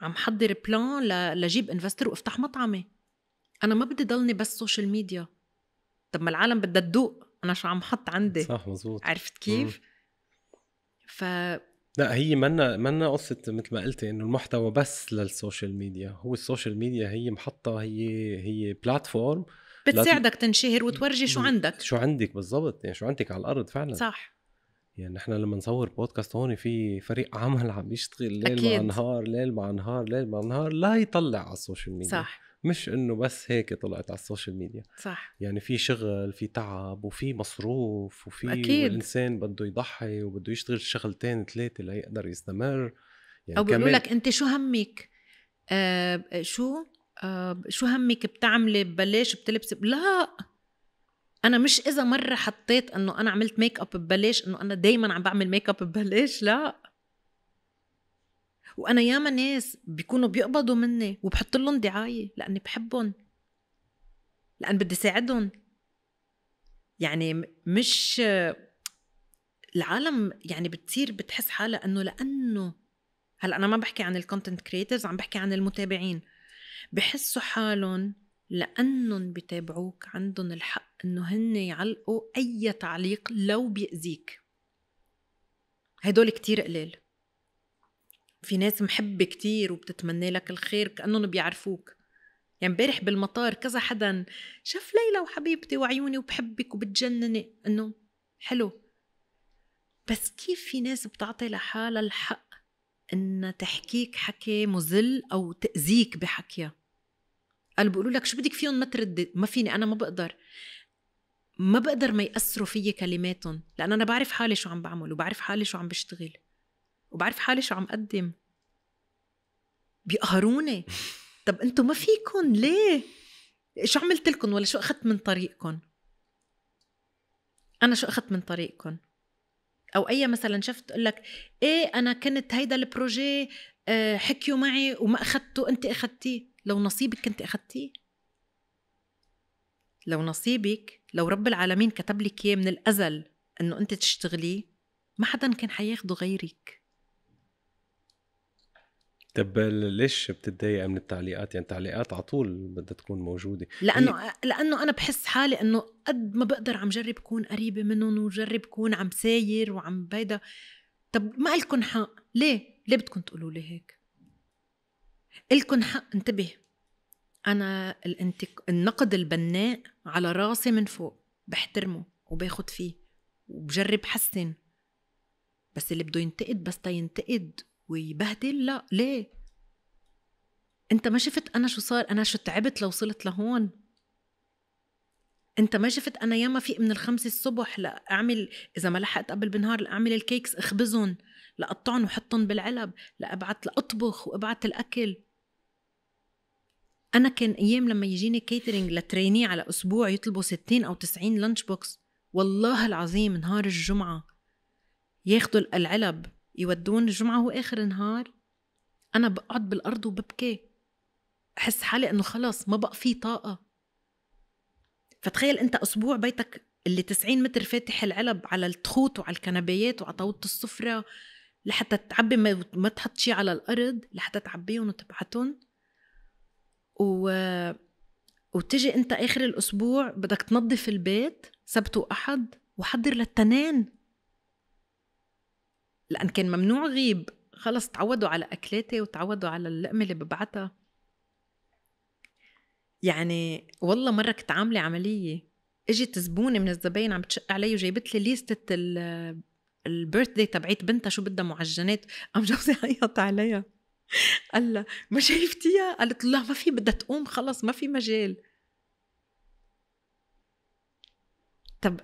عم حضر بلان لجيب انفستر وافتح مطعمي انا ما بدي ضلني بس سوشيال ميديا طب ما العالم بدها تدوق انا شو عم حط عندي صح مزبوط عرفت كيف؟ مم. ف لا هي منا منا قصة مثل ما قلتي انه المحتوى بس للسوشيال ميديا، هو السوشيال ميديا هي محطة هي هي بلاتفورم بتساعدك تنشهر وتورجي شو عندك شو عندك بالضبط يعني شو عندك على الارض فعلا صح يعني نحن لما نصور بودكاست هون في فريق عمل عم يشتغل ليل أكيد. مع نهار ليل مع نهار ليل مع نهار لا يطلع على السوشيال ميديا صح مش انه بس هيك طلعت على السوشيال ميديا صح يعني في شغل في تعب وفي مصروف وفي أكيد. الانسان بده يضحي وبده يشتغل شغلتين ثلاثه ليقدر يستمر يعني او بيقولوا لك انت شو همك آه شو آه شو همك بتعملي ببلاش بتلبسي لا انا مش اذا مره حطيت انه انا عملت ميك اب ببلاش انه انا دايما عم بعمل ميك اب ببلاش لا وانا ياما ناس بيكونوا بيقبضوا مني وبحط لهم دعايه لاني بحبهم لان بدي ساعدهم يعني مش العالم يعني بتصير بتحس حالها انه لانه هلا انا ما بحكي عن الكونتنت كريترز عم بحكي عن المتابعين بحسوا حالهم لانهم بيتابعوك عندهم الحق انه هن يعلقوا اي تعليق لو بيأذيك هدول كتير قليل في ناس محبة كتير وبتتمنى لك الخير كأنهم بيعرفوك يعني امبارح بالمطار كذا حدا شاف ليلى وحبيبتي وعيوني وبحبك وبتجنني انه حلو بس كيف في ناس بتعطي لحالها الحق انها تحكيك حكي مذل او تاذيك بحكيها قال بيقولوا لك شو بدك فيهم ما تردد ما فيني انا ما بقدر ما بقدر ما ياثروا فيي كلماتهم لان انا بعرف حالي شو عم بعمل وبعرف حالي شو عم بشتغل وبعرف حالي شو عم قدم بيقهروني طب انتم ما فيكم ليه شو عملت لكم ولا شو اخذت من طريقكم انا شو اخذت من طريقكم او اي مثلا شفت تقول لك ايه انا كنت هيدا البروجي آه، حكيوا معي وما اخذته انت اخذتيه لو نصيبك كنت اخذتيه لو نصيبك لو رب العالمين كتب لك اياه من الازل انه انت تشتغلي ما حدا كان حياخده غيرك طب ليش بتتضايق من التعليقات؟ يعني التعليقات على طول بدها تكون موجوده لانه هي... لانه انا بحس حالي انه قد ما بقدر عم جرب كون قريبه منهم وجرب كون عم ساير وعم بيدا طب ما لكم حق ليه؟ ليه بدكم تقولوا لي هيك؟ الكم حق انتبه انا الانتك... النقد البناء على راسي من فوق بحترمه وباخد فيه وبجرب حسن بس اللي بده ينتقد بس تا ينتقد ويبهدل لا ليه انت ما شفت انا شو صار انا شو تعبت لو وصلت لهون انت ما شفت انا ياما في من الخمسة الصبح لاعمل اذا ما لحقت قبل بنهار لاعمل الكيكس اخبزهم لاقطعهم وحطهم بالعلب لابعت لاطبخ وابعت الاكل انا كان ايام لما يجيني كيترينج لتريني على اسبوع يطلبوا 60 او 90 لانش بوكس والله العظيم نهار الجمعه ياخذوا العلب يودون الجمعة هو آخر النهار أنا بقعد بالأرض وببكي أحس حالي إنه خلص ما بقى في طاقة فتخيل أنت أسبوع بيتك اللي 90 متر فاتح العلب على التخوت وعلى الكنبيات وعلى طاولة السفرة لحتى تعبي ما, ما تحط شي على الأرض لحتى تعبيهم وتبعتهم و... وتجي أنت آخر الأسبوع بدك تنظف البيت سبت وأحد وحضر للتنين لان كان ممنوع غيب خلص تعودوا على اكلاتي وتعودوا على اللقمه اللي ببعتها يعني والله مره كنت عامله عمليه اجت زبونه من الزباين عم تشق علي وجايبت لي ليستة البيرث داي تبعت بنتها شو بدها معجنات قام جوزي عيط عليها قال لها ما شايفتيها قالت لا ما في بدها تقوم خلص ما في مجال طب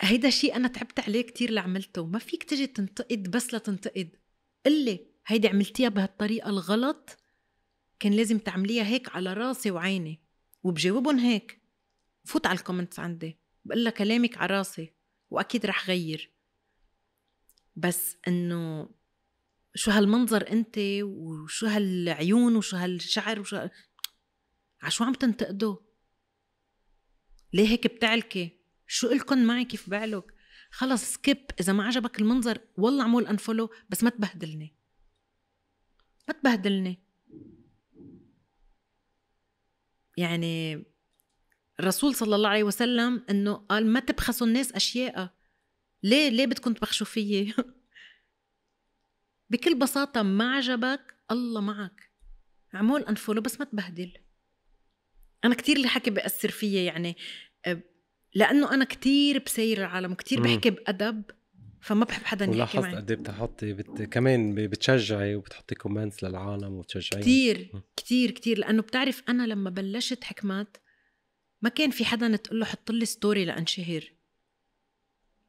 هيدا شيء انا تعبت عليه كثير لعملته ما فيك تجي تنتقد بس لتنتقد قلي هيدي عملتيها بهالطريقه الغلط كان لازم تعمليها هيك على راسي وعيني وبجاوبهم هيك فوت على الكومنتس عندي بقول لها كلامك على راسي واكيد رح غير بس انه شو هالمنظر انت وشو هالعيون وشو هالشعر وشو عشو عم تنتقده ليه هيك بتعلكي شو إلكن معي كيف بعلق خلص سكيب إذا ما عجبك المنظر والله عمول أنفولو بس ما تبهدلني ما تبهدلني يعني الرسول صلى الله عليه وسلم انه قال ما تبخسوا الناس اشياء ليه ليه بدكم تبخشوا فيي بكل بساطة ما عجبك الله معك عمول انفولو بس ما تبهدل انا كثير حكي بأثر فيي يعني لانه انا كتير بسير العالم وكتير بحكي بادب فما بحب حدا يحكي معي لاحظت قد ايه بتحطي بت... كمان بتشجعي وبتحطي كومنتس للعالم وبتشجعي كثير كثير كثير لانه بتعرف انا لما بلشت حكمات ما كان في حدا تقول له حط لي ستوري لانشهر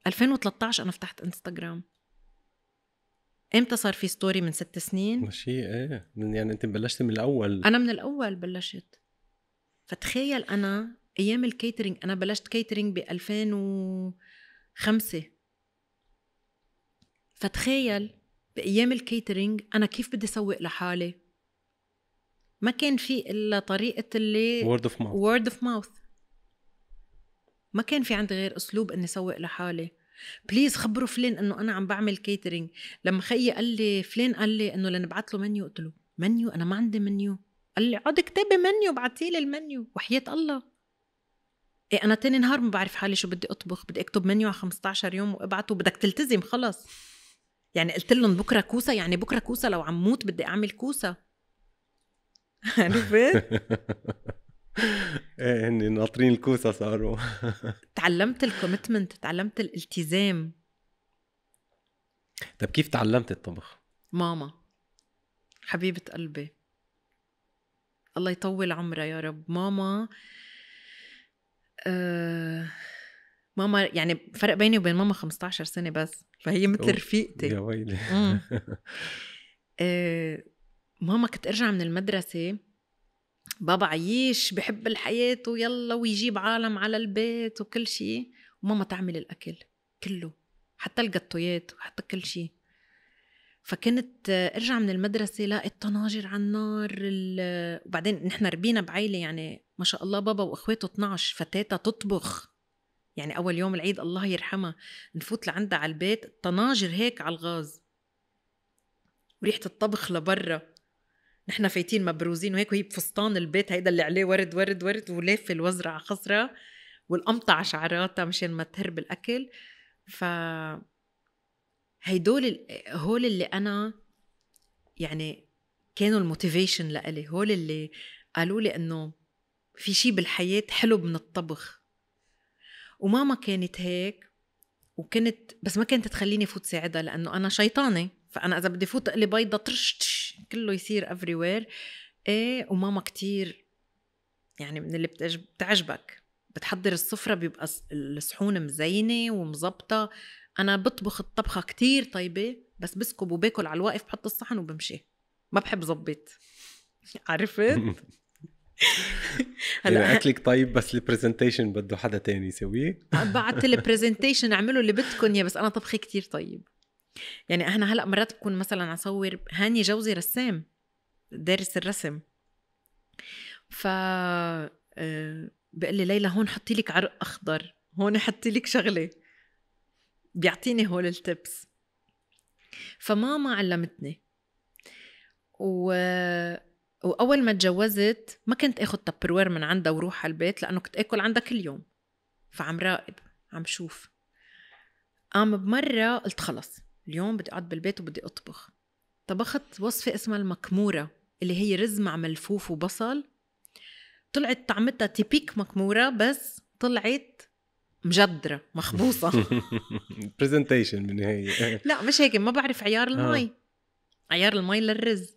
2013 انا فتحت انستغرام امتى صار في ستوري من ست سنين؟ ماشي ايه يعني انت بلشتي من الاول انا من الاول بلشت فتخيل انا ايام الكيترينج انا بلشت كيترينج ب 2005 فتخيل بايام الكيترينج انا كيف بدي اسوق لحالي ما كان في الا طريقه اللي وورد اوف ماوث وورد اوف ماوث ما كان في عندي غير اسلوب اني اسوق لحالي بليز خبروا فلان انه انا عم بعمل كيترينج لما خيي قال لي فلان قال لي انه لنبعث له منيو قلت له منيو انا ما عندي منيو قال لي عاد اكتبي منيو بعتيلي لي المنيو وحياه الله إيه انا تاني نهار ما بعرف حالي شو بدي اطبخ بدي اكتب منيو على 15 يوم وابعته بدك تلتزم خلص يعني قلت لهم بكره كوسه يعني بكره كوسه لو عم موت بدي اعمل كوسه عرفت؟ ايه هن ناطرين الكوسه صاروا تعلمت الكوميتمنت تعلمت الالتزام طب كيف تعلمت الطبخ؟ ماما حبيبة قلبي الله يطول عمرها يا رب ماما آه، ماما يعني فرق بيني وبين ماما 15 سنه بس فهي مثل رفيقتي يا ويلي آه ماما كنت ارجع من المدرسه بابا عيش بحب الحياة ويلا ويجيب عالم على البيت وكل شيء وماما تعمل الأكل كله حتى القطويات وحتى كل شيء فكنت ارجع من المدرسة لاقي الطناجر على النار وبعدين نحن ربينا بعيلة يعني ما شاء الله بابا واخواته 12 فتاته تطبخ يعني اول يوم العيد الله يرحمها نفوت لعندها على البيت طناجر هيك على الغاز وريحه الطبخ لبرا نحن فايتين مبروزين وهيك وهي بفستان البيت هيدا اللي عليه ورد ورد ورد ولافه الوزرة على خصرة والقمطة على شعراتها مشان ما تهرب الاكل ف هيدول هول اللي انا يعني كانوا الموتيفيشن لإلي هول اللي قالوا لي انه في شي بالحياة حلو من الطبخ وماما كانت هيك وكنت بس ما كانت تخليني فوت ساعدها لأنه أنا شيطانة فأنا إذا بدي فوت أقلي بيضة ترشتش كله يصير افري وير إيه وماما كتير يعني من اللي بتعجبك بتحضر السفرة بيبقى الصحون مزينة ومظبطة أنا بطبخ الطبخة كتير طيبة بس بسكب وباكل على الواقف بحط الصحن وبمشي ما بحب ظبط عرفت؟ هلا يعني اكلك طيب بس البرزنتيشن بده حدا تاني يسويه بعت البرزنتيشن اعملوا اللي بدكم يا بس انا طبخي كتير طيب يعني انا هلا مرات بكون مثلا اصور هاني جوزي رسام دارس الرسم ف آه، بقول لي ليلى هون حطي لك عرق اخضر هون حطي لك شغله بيعطيني هول التبس فماما علمتني و واول ما تجوزت ما كنت اخذ تبروير من عندها وروح على البيت لانه كنت اكل عندها كل يوم فعم راقب عم شوف قام بمره قلت خلص اليوم بدي اقعد بالبيت وبدي اطبخ طبخت وصفه اسمها المكموره اللي هي رز مع ملفوف وبصل طلعت طعمتها تيبيك مكموره بس طلعت مجدرة مخبوصة برزنتيشن بالنهاية لا مش هيك ما بعرف عيار المي آه. عيار المي للرز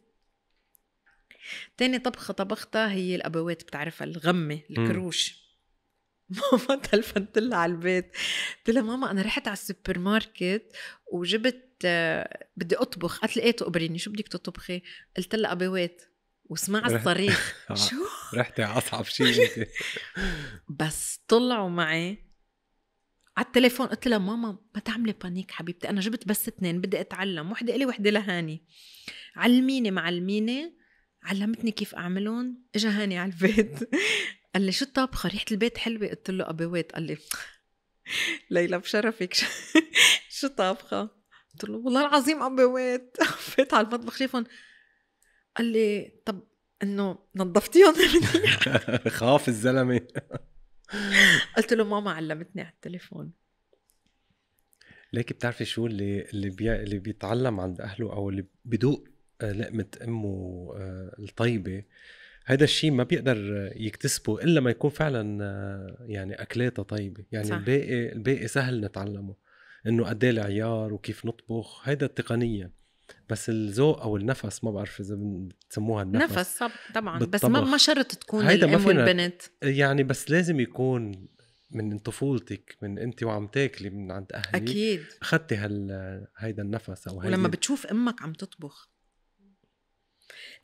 تاني طبخة طبختها هي الأبوات بتعرفها الغمة الكروش ماما تلفنت لها على البيت قلت لها ماما أنا رحت على السوبر ماركت وجبت بدي أطبخ قالت لي إيه تقبريني شو بدك تطبخي؟ قلت لها أبوات وسمع الصريخ آه. شو؟ رحتي على أصعب شيء بس طلعوا معي على التليفون قلت لها ماما ما تعملي بانيك حبيبتي انا جبت بس اثنين بدي اتعلم وحده الي وحده لهاني علميني معلميني علمتني كيف اعملهم اجى هاني على البيت قال لي شو الطبخه ريحه البيت حلوه قلت له ابوات قال لي ليلى بشرفك شو طابخه قلت له والله العظيم ابوات فات على المطبخ شايفهم قال لي طب انه نظفتيهم خاف الزلمه قلت له ماما علمتني على التليفون ليك بتعرفي شو اللي اللي بي... اللي بيتعلم عند اهله او اللي بدوق آه، لقمه امه آه، الطيبه هذا الشيء ما بيقدر يكتسبه الا ما يكون فعلا آه، يعني اكلاتها طيبه يعني صح. الباقي الباقي سهل نتعلمه انه قد ايه العيار وكيف نطبخ هيدا تقنيا بس الذوق او النفس ما بعرف اذا بتسموها النفس نفس طبعا بالطبخ. بس ما ما شرط تكون الام والبنت يعني بس لازم يكون من طفولتك من انت وعم تاكلي من عند اهلك اكيد اخذتي هال هيدا النفس او هيدا ولما بتشوف امك عم تطبخ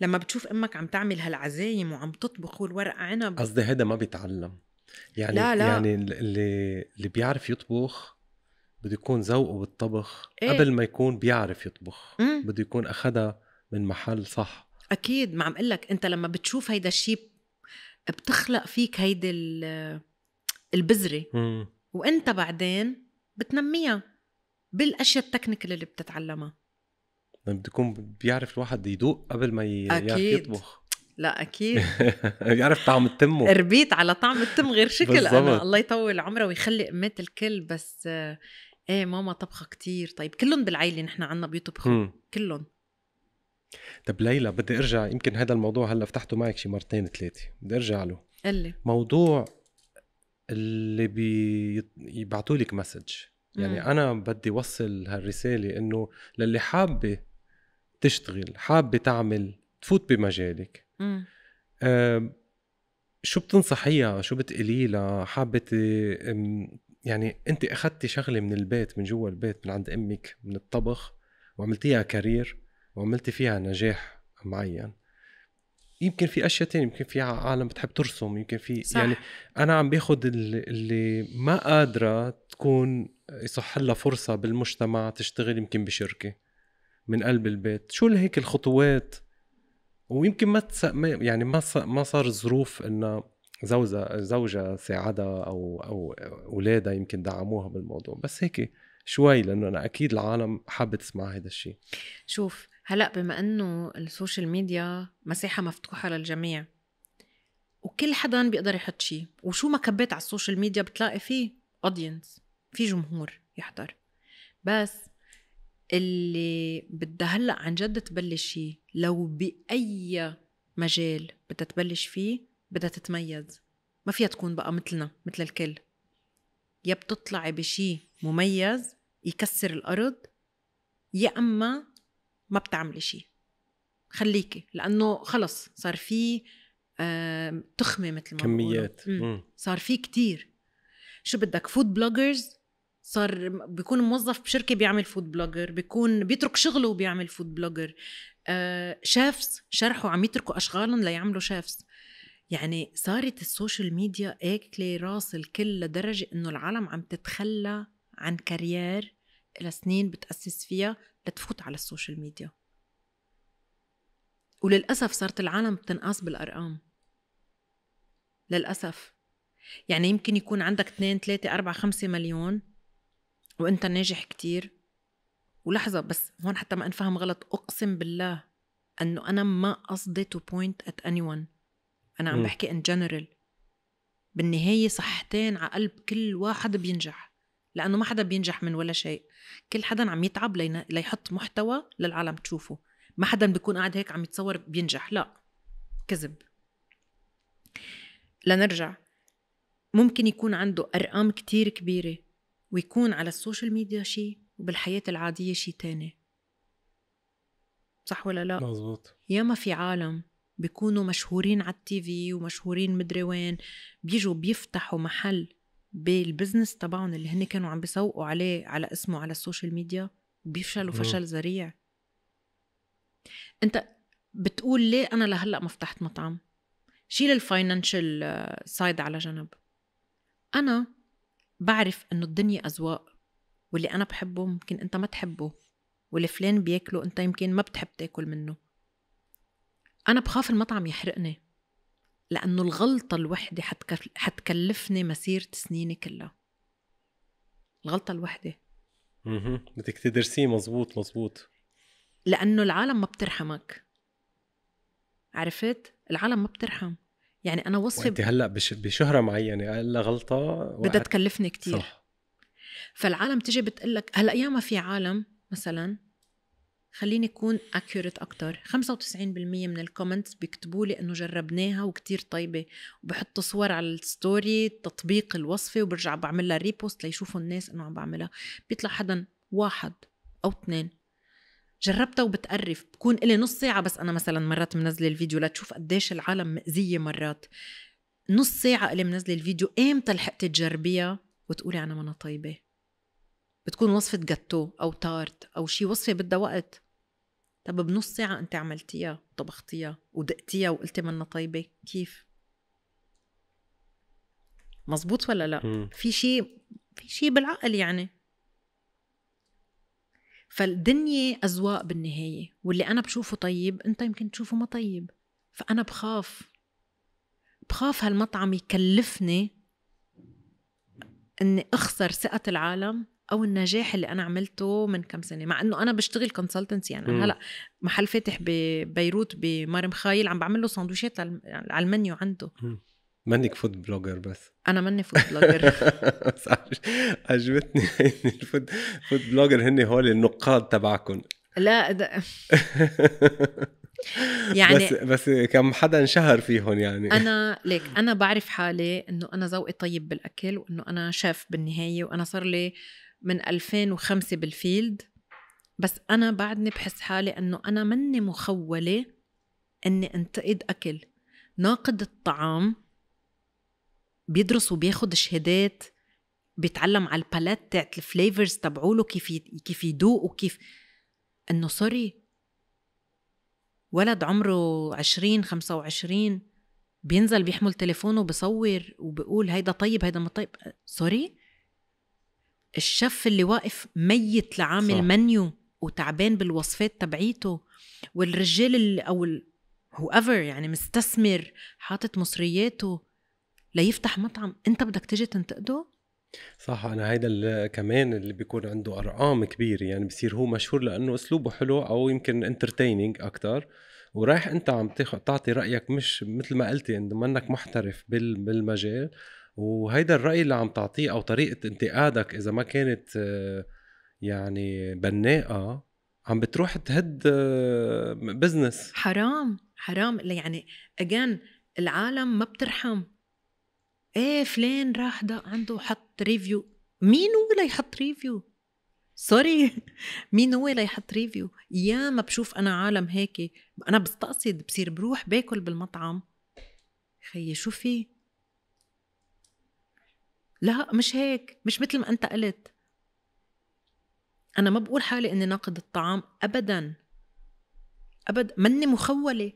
لما بتشوف امك عم تعمل هالعزايم وعم تطبخ والورق عنب قصدي هذا ما بيتعلم يعني لا لا. يعني اللي اللي بيعرف يطبخ بده يكون ذوقه بالطبخ إيه؟ قبل ما يكون بيعرف يطبخ بده يكون اخذها من محل صح اكيد ما عم اقول لك انت لما بتشوف هيدا الشيء بتخلق فيك هيدي البذره وانت بعدين بتنميها بالاشياء التكنيكال اللي بتتعلمها بده يكون بيعرف الواحد يدوق قبل ما يعرف يطبخ لا اكيد بيعرف طعم التم ربيت على طعم التم غير شكل بالزبط. انا الله يطول عمره ويخلي امات الكل بس ايه ماما طبخه كتير طيب كلهم بالعيله نحن عنا بيطبخوا كلهم طب ليلى بدي ارجع يمكن هذا الموضوع هلا فتحته معك شي مرتين ثلاثه بدي ارجع له قلي موضوع اللي بيبعتوا لك مسج يعني مم. انا بدي وصل هالرساله انه للي حابه تشتغل حابة تعمل تفوت بمجالك آه شو بتنصحيها شو بتقولي لها حابة يعني انت اخذتي شغله من البيت من جوا البيت من عند امك من الطبخ وعملتيها كارير وعملتي فيها نجاح معين يمكن في اشياء تانية يمكن في عالم بتحب ترسم يمكن في صح. يعني انا عم باخذ اللي ما قادره تكون يصح لها فرصه بالمجتمع تشتغل يمكن بشركه من قلب البيت شو اللي هيك الخطوات ويمكن ما تس... يعني ما ما صار ظروف انه زوجة زوجة ساعدها او او اولادها يمكن دعموها بالموضوع بس هيك شوي لانه انا اكيد العالم حابه تسمع هذا الشيء شوف هلا بما انه السوشيال ميديا مساحه مفتوحه للجميع وكل حدا بيقدر يحط شيء وشو ما كبيت على السوشيال ميديا بتلاقي فيه اودينس في جمهور يحضر بس اللي بدها هلا عن جد تبلش فيه لو باي مجال بدها تبلش فيه بدها تتميز ما فيها تكون بقى مثلنا مثل الكل يا بتطلعي بشي مميز يكسر الارض يا اما ما بتعملي شي خليكي لانه خلص صار في تخمه مثل ما كميات صار في كتير شو بدك فود بلوجرز صار بيكون موظف بشركه بيعمل فود بلوجر بيكون بيترك شغله وبيعمل فود بلوجر آه شيفز شرحوا عم يتركوا اشغالهم ليعملوا شيفز يعني صارت السوشيال ميديا اكلة راس الكل لدرجة انه العالم عم تتخلى عن كارير سنين بتأسس فيها لتفوت على السوشيال ميديا وللأسف صارت العالم بتنقص بالأرقام للأسف يعني يمكن يكون عندك 2 3 4 5 مليون وانت ناجح كتير ولحظة بس هون حتى ما انفهم غلط اقسم بالله انه انا ما قصدي تو بوينت ات اني انا عم بحكي ان جنرال بالنهاية صحتين على قلب كل واحد بينجح لانه ما حدا بينجح من ولا شيء كل حدا عم يتعب لينا... ليحط محتوى للعالم تشوفه ما حدا بيكون قاعد هيك عم يتصور بينجح لا كذب لنرجع ممكن يكون عنده ارقام كتير كبيره ويكون على السوشيال ميديا شيء وبالحياة العادية شيء تاني صح ولا لا؟ مزبوط ياما في عالم بيكونوا مشهورين على التي في ومشهورين مدري وين بيجوا بيفتحوا محل بالبزنس تبعهم اللي هن كانوا عم بيسوقوا عليه على اسمه على السوشيال ميديا بيفشلوا فشل ذريع انت بتقول ليه انا لهلا ما فتحت مطعم شيل الفاينانشال آه، سايد على جنب انا بعرف انه الدنيا اذواق واللي انا بحبه ممكن انت ما تحبه واللي فلان بياكله انت يمكن ما بتحب تاكل منه انا بخاف المطعم يحرقني لانه الغلطه الوحده حتكلفني مسيره سنيني كلها الغلطه الوحده اها بدك تدرسيه مزبوط مزبوط لانه العالم ما بترحمك عرفت العالم ما بترحم يعني انا وصفي انت هلا بشهره معينه اقل غلطه وقعت. بدها تكلفني كثير صح فالعالم تجي بتقول لك هلا ياما في عالم مثلا خليني اكون اكيوريت اكثر 95% من الكومنتس بيكتبوا لي انه جربناها وكتير طيبه وبحطوا صور على الستوري تطبيق الوصفه وبرجع بعمل لها ريبوست ليشوفوا الناس انه عم بعملها بيطلع حدا واحد او اثنين جربتها وبتقرف بكون إلي نص ساعة بس أنا مثلا مرات منزلة الفيديو لتشوف قديش العالم مأذية مرات نص ساعة إلي منزلة الفيديو إمتى لحقتي تجربيها وتقولي أنا منا طيبة بتكون وصفة جاتو أو تارت أو شي وصفة بدها وقت طب بنص ساعة أنت عملتيها طبختيها ودقتيها وقلتي منا طيبة كيف؟ مزبوط ولا لا؟ م. في شيء في شيء بالعقل يعني فالدنيا أذواق بالنهاية واللي أنا بشوفه طيب أنت يمكن تشوفه ما طيب فأنا بخاف بخاف هالمطعم يكلفني أني أخسر ثقة العالم أو النجاح اللي أنا عملته من كم سنة مع أنه أنا بشتغل كونسلتنسي يعني أنا هلأ محل فاتح ببيروت بمرم خايل عم بعمل له سندويشات على المنيو يعني عنده م. منك فود بلوجر بس انا ماني فود بلوجر عجبتني ان الفود فود بلوجر هن هول النقاد تبعكم لا ده يعني بس بس كم حدا انشهر فيهم يعني انا ليك انا بعرف حالي انه انا ذوقي طيب بالاكل وانه انا شيف بالنهايه وانا صار لي من 2005 بالفيلد بس انا بعدني بحس حالي انه انا مني مخوله اني انتقد اكل ناقد الطعام بيدرس وبياخد شهادات بيتعلم على البالات تاعت الفليفرز تبعوله كيف كيف يدوق وكيف انه سوري ولد عمره 20 25 بينزل بيحمل تليفونه بصور وبقول هيدا طيب هيدا ما طيب سوري الشف اللي واقف ميت لعامل صح. منيو وتعبان بالوصفات تبعيته والرجال اللي او هو ايفر يعني مستثمر حاطط مصرياته ليفتح مطعم انت بدك تيجي تنتقده صح انا هيدا كمان اللي بيكون عنده ارقام كبيره يعني بصير هو مشهور لانه اسلوبه حلو او يمكن انترتيننج اكثر ورايح انت عم تاخذ تعطي رايك مش مثل ما قلتي انه منك محترف بالمجال وهيدا الراي اللي عم تعطيه او طريقه انتقادك اذا ما كانت يعني بناءه عم بتروح تهد بزنس حرام حرام يعني اجان العالم ما بترحم ايه فلان راح ده عنده حط ريفيو مين هو اللي يحط ريفيو سوري مين هو اللي يحط ريفيو يا ما بشوف انا عالم هيك انا بستقصد بصير بروح باكل بالمطعم خيي شو في لا مش هيك مش مثل ما انت قلت انا ما بقول حالي اني ناقد الطعام ابدا ابدا مني مخوله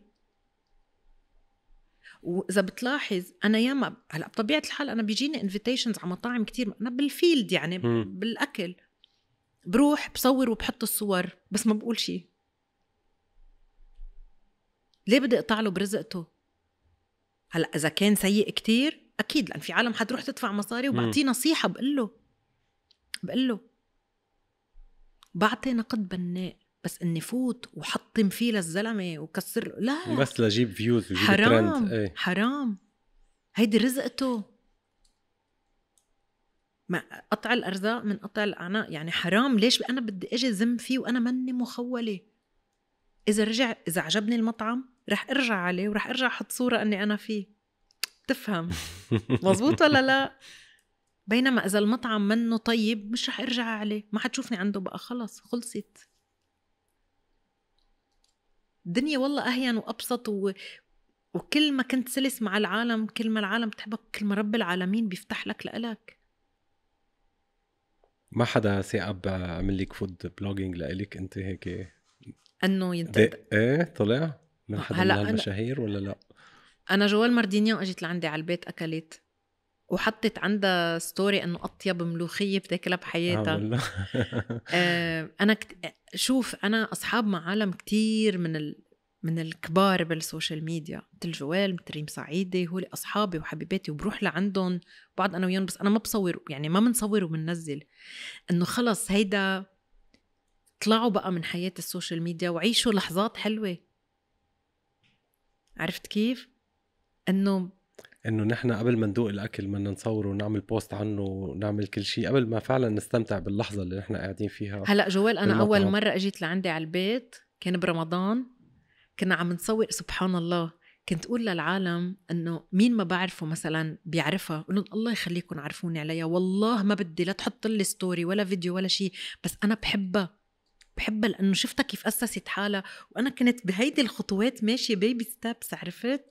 واذا بتلاحظ انا ياما هلا بطبيعه الحال انا بيجيني انفيتيشنز على مطاعم كثير انا بالفيلد يعني م. بالاكل بروح بصور وبحط الصور بس ما بقول شيء ليه بدي اقطع له برزقته هلا اذا كان سيء كتير اكيد لان في عالم حتروح تدفع مصاري وبعطيه نصيحه بقول له بقول له بعطي نقد بناء بس اني فوت وحطم فيه للزلمه وكسر لا بس لجيب فيوز وجيب حرام ترند. ايه. حرام هيدي رزقته ما قطع الارزاق من قطع الاعناق يعني حرام ليش انا بدي اجي زم فيه وانا مني مخوله اذا رجع اذا عجبني المطعم رح ارجع عليه ورح ارجع احط صوره اني انا فيه تفهم مزبوط ولا لا بينما اذا المطعم منه طيب مش رح ارجع عليه ما حتشوفني عنده بقى خلص خلصت الدنيا والله أهين وأبسط و... وكل ما كنت سلس مع العالم كل ما العالم بتحبك كل ما رب العالمين بيفتح لك لإلك ما حدا ثاقب عمل لك فود بلوجينج لإلك أنت هيك انه ينتد ايه طلع من حدا هلا من المشاهير ولا لا؟ انا جوال مارديني اجت لعندي على البيت اكلت وحطت عندها ستوري انه اطيب ملوخيه بتاكلها آه، بحياتها آه انا كت... شوف انا اصحاب مع عالم كتير من ال... من الكبار بالسوشيال ميديا مثل جوال مثل ريم سعيدة هو أصحابي وحبيباتي وبروح لعندهم بعض أنا وياهم بس أنا ما بصور يعني ما بنصور وبننزل إنه خلص هيدا طلعوا بقى من حياة السوشيال ميديا وعيشوا لحظات حلوة عرفت كيف؟ إنه انه نحن قبل ما ندوق الاكل بدنا نصوره ونعمل بوست عنه ونعمل كل شيء قبل ما فعلا نستمتع باللحظه اللي نحن قاعدين فيها هلا جوال انا اول مره اجيت لعندي على البيت كان برمضان كنا عم نصور سبحان الله كنت اقول للعالم انه مين ما بعرفه مثلا بيعرفها قول لهم الله يخليكم عرفوني عليها والله ما بدي لا تحط لي ستوري ولا فيديو ولا شيء بس انا بحبها بحبها لانه شفتها كيف اسست حالها وانا كنت بهيدي الخطوات ماشيه بيبي ستابس عرفت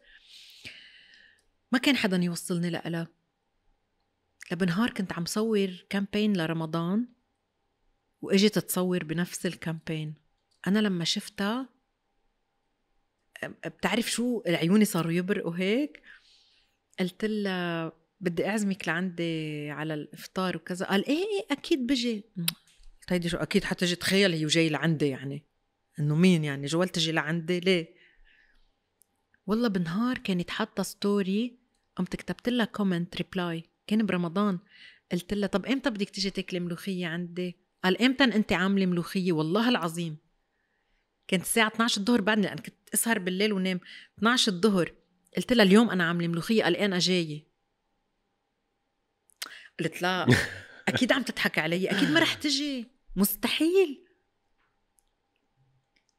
ما كان حدا يوصلني لإلها لبنهار كنت عم صور كامبين لرمضان واجت تصور بنفس الكامبين انا لما شفتها بتعرف شو عيوني صاروا يبرقوا هيك قلت لها بدي اعزمك لعندي على الافطار وكذا قال ايه ايه اكيد بجي هيدي شو اكيد حتجي تخيل هي وجاي لعندي يعني انه مين يعني جوال تجي لعندي ليه والله بنهار كانت حاطه ستوري قمت كتبت لها كومنت ريبلاي كان برمضان قلت لها طب امتى بدك تيجي تاكلي ملوخيه عندي قال امتى انت عامله ملوخيه والله العظيم كانت الساعه 12 الظهر بعدني لان كنت اسهر بالليل ونام 12 الظهر قلت لها اليوم انا عامله ملوخيه قال انا جايه قلت لا اكيد عم تضحك علي اكيد ما رح تجي مستحيل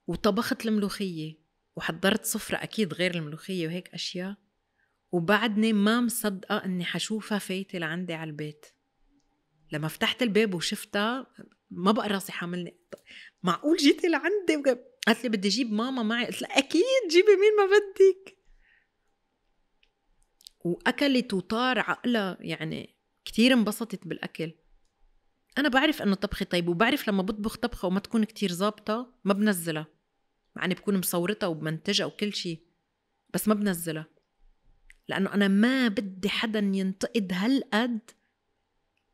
وطبخت الملوخيه وحضرت سفره اكيد غير الملوخيه وهيك اشياء وبعدني ما مصدقة أني حشوفها فايتة لعندي على البيت لما فتحت الباب وشفتها ما بقى راسي حاملني معقول جيتي لعندي قالت لي بدي جيب ماما معي قلت لها أكيد جيبي مين ما بدك وأكلت وطار عقلها يعني كثير انبسطت بالأكل أنا بعرف إنه طبخي طيب وبعرف لما بطبخ طبخة وما تكون كتير ظابطة ما بنزلها مع إني بكون مصورتها وبمنتجها وكل شيء بس ما بنزلها لأنه أنا ما بدي حدا ينتقد هالقد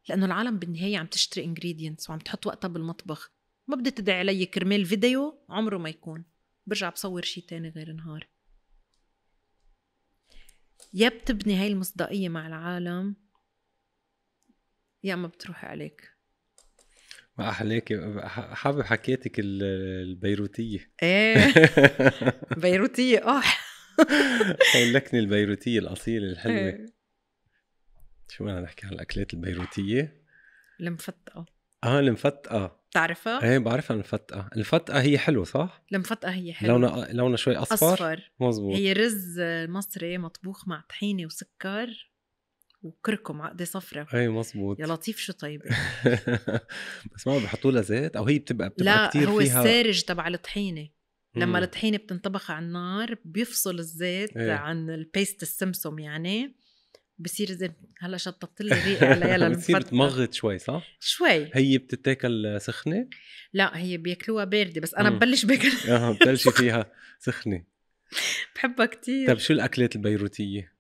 لأنه العالم بالنهاية عم تشتري انجريدينتس وعم تحط وقتها بالمطبخ ما بدي تدعي علي كرمال فيديو عمره ما يكون برجع بصور شي تاني غير نهار يا بتبني هاي المصداقية مع العالم يا اما بتروحي عليك ما احلاك حابب حكيتك البيروتيه ايه بيروتيه اه اللكنه البيروتيه الاصيله الحلوه إيه. شو بدنا نحكي عن الاكلات البيروتيه المفتقه اه المفتقه بتعرفها؟ ايه بعرفها المفتقه، المفتقه هي حلوه صح؟ المفتقه هي حلوه لونها لونها شوي اصفر اصفر مزبوط هي رز مصري مطبوخ مع طحينه وسكر وكركم عقده صفرة ايه مزبوط يا لطيف شو طيب بس ما بحطوا لها زيت او هي بتبقى بتبقى لا كثير هو السارج تبع الطحينه لما الطحينه بتنطبخ على النار بيفصل الزيت ايه. عن البيست السمسم يعني بصير زي هلا شطبت لي على يلا بتصير تمغط شوي صح؟ شوي هي بتتاكل سخنه؟ لا هي بياكلوها بارده بس انا ببلش باكل اه بتبلشي فيها سخنه بحبها كتير طيب شو الاكلات البيروتيه؟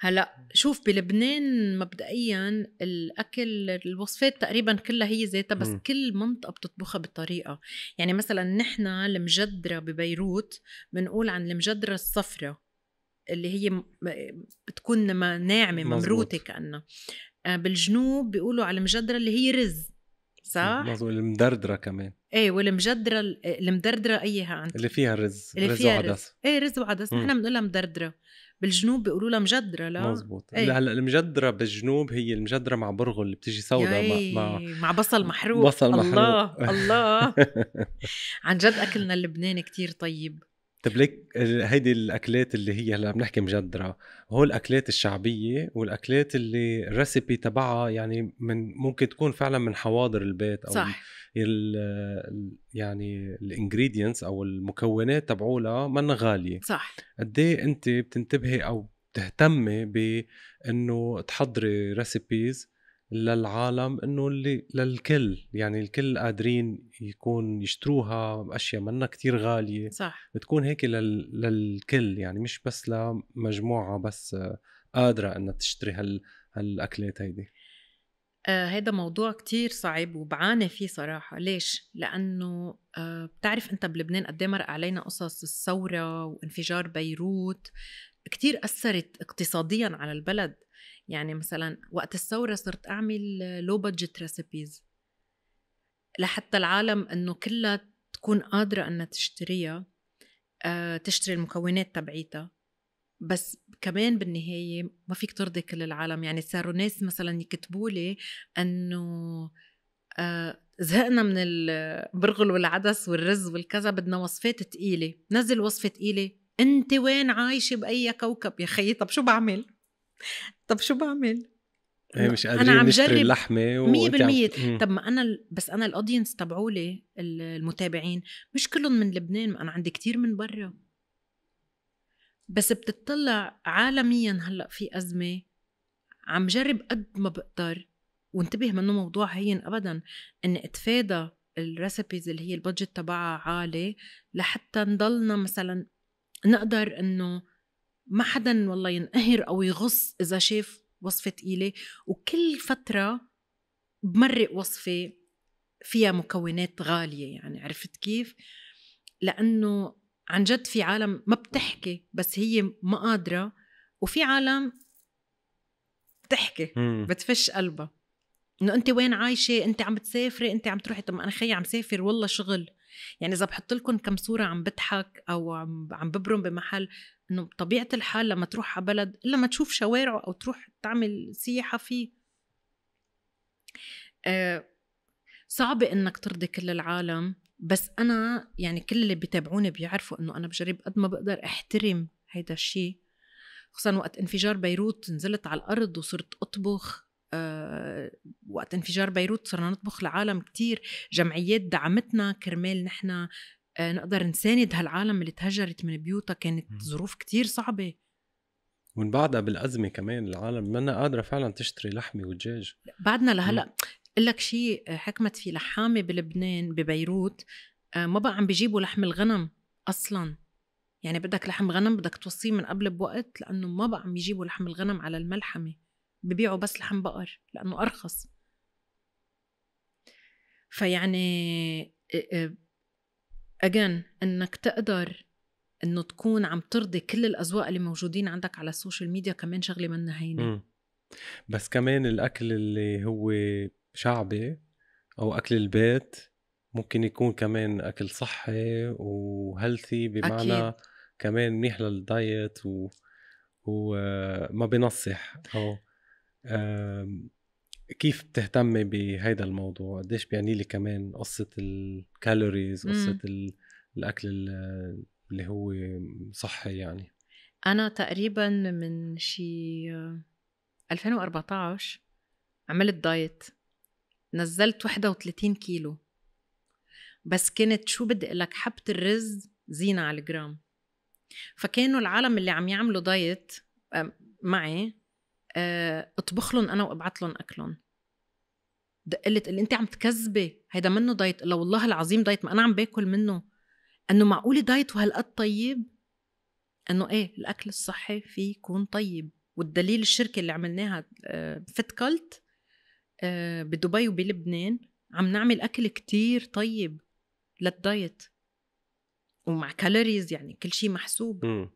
هلا شوف بلبنان مبدئيا الاكل الوصفات تقريبا كلها هي ذاتها بس م. كل منطقه بتطبخها بطريقه يعني مثلا نحن المجدره ببيروت بنقول عن المجدره الصفراء اللي هي بتكون ناعمه ممروته كانها آه، بالجنوب بيقولوا على المجدره اللي هي رز صح؟ مظبوط المدردره كمان ايه والمجدره المدردره ايها انت اللي فيها الرز اللي فيها رز وعدس ايه رز وعدس نحن بنقولها مدردره بالجنوب بيقولوا لها مجدره لا مزبوط هلا إيه. هلا المجدره بالجنوب هي المجدره مع برغل اللي بتيجي سوداء مع, مع مع بصل محروق بصل محروق الله الله عن جد اكلنا اللبناني كتير طيب طيب ليك هيدي الاكلات اللي هي هلا بنحكي مجدره هو الاكلات الشعبيه والاكلات اللي الريسبي تبعها يعني من ممكن تكون فعلا من حواضر البيت او صح. يعني الانجريدينتس او المكونات تبعولها منا غاليه صح قد انت بتنتبهي او بتهتمي بانه تحضري ريسيبيز للعالم انه اللي للكل يعني الكل قادرين يكون يشتروها اشياء منا كتير غاليه صح بتكون هيك لل... للكل يعني مش بس لمجموعه بس قادره انها تشتري هال... هالاكلات هيدي آه هذا موضوع كتير صعب وبعاني فيه صراحة ليش؟ لأنه آه بتعرف أنت بلبنان قد إيه مرق علينا قصص الثورة وانفجار بيروت كتير أثرت اقتصاديا على البلد يعني مثلا وقت الثورة صرت أعمل لو بادجت ريسبيز لحتى العالم انه كلها تكون قادرة انها تشتريها آه، تشتري المكونات تبعيتها بس كمان بالنهاية ما فيك ترضي كل العالم يعني صاروا ناس مثلا يكتبوا لي أنه آه، زهقنا من البرغل والعدس والرز والكذا بدنا وصفات تقيلة نزل وصفة تقيلة أنت وين عايشة بأي كوكب يا خيي طب شو بعمل طب شو بعمل هي مش قادرين أنا عم نشتري اللحمة مية بالمية عم... طب ما أنا بس أنا الأودينس تبعولي المتابعين مش كلهم من لبنان ما أنا عندي كتير من برا بس بتطلع عالميا هلا في ازمه عم جرب قد ما بقدر وانتبه منه موضوع هين ابدا ان اتفادى الريسبيز اللي هي البادجت تبعها عالي لحتى نضلنا مثلا نقدر انه ما حدا والله ينقهر او يغص اذا شاف وصفه ثقيله وكل فتره بمرق وصفه فيها مكونات غاليه يعني عرفت كيف؟ لانه عن جد في عالم ما بتحكي بس هي ما قادره وفي عالم بتحكي بتفش قلبها انه انت وين عايشه انت عم بتسافري انت عم تروحي طب انا خيي عم سافر والله شغل يعني اذا بحط لكم كم صوره عم بضحك او عم عم ببرم بمحل انه بطبيعه الحال لما تروح على بلد الا ما تشوف شوارعه او تروح تعمل سياحه فيه آه صعب انك ترضي كل العالم بس انا يعني كل اللي بيتابعوني بيعرفوا انه انا بجرب قد ما بقدر احترم هيدا الشيء خصوصا وقت انفجار بيروت نزلت على الارض وصرت اطبخ أه وقت انفجار بيروت صرنا نطبخ لعالم كتير جمعيات دعمتنا كرمال نحن أه نقدر نساند هالعالم اللي تهجرت من بيوتها كانت م. ظروف كتير صعبه ومن بعدها بالازمه كمان العالم منا قادره فعلا تشتري لحمه ودجاج بعدنا لهلا لك شيء آه، حكمت في لحامه بلبنان ببيروت آه، ما بقى عم بيجيبوا لحم الغنم اصلا يعني بدك لحم غنم بدك توصيه من قبل بوقت لانه ما بقى عم يجيبوا لحم الغنم على الملحمه ببيعوا بس لحم بقر لانه ارخص فيعني اجان آه، انك تقدر انه تكون عم ترضي كل الاذواق اللي موجودين عندك على السوشيال ميديا كمان شغله منها هينه بس كمان الاكل اللي هو شعبي او اكل البيت ممكن يكون كمان اكل صحي وهيلثي بمعنى أكيد. كمان منيح للدايت و... وما بنصح او كيف بتهتمي بهيدا الموضوع قديش بيعني لي كمان قصه الكالوريز قصه ال... الاكل اللي هو صحي يعني انا تقريبا من شي 2014 آه، عملت دايت نزلت 31 كيلو بس كانت شو بدي لك حبة الرز زينة على الجرام فكانوا العالم اللي عم يعملوا دايت معي آه، اطبخ لهم انا وابعت لهم اكلهم دقلت اللي انت عم تكذبي هيدا منه دايت لو والله العظيم دايت ما انا عم باكل منه انه معقول دايت وهالقد طيب انه ايه الاكل الصحي فيه يكون طيب والدليل الشركه اللي عملناها فيت آه، كالت آه، بدبي وبلبنان عم نعمل اكل كتير طيب للدايت ومع كالوريز يعني كل شيء محسوب م.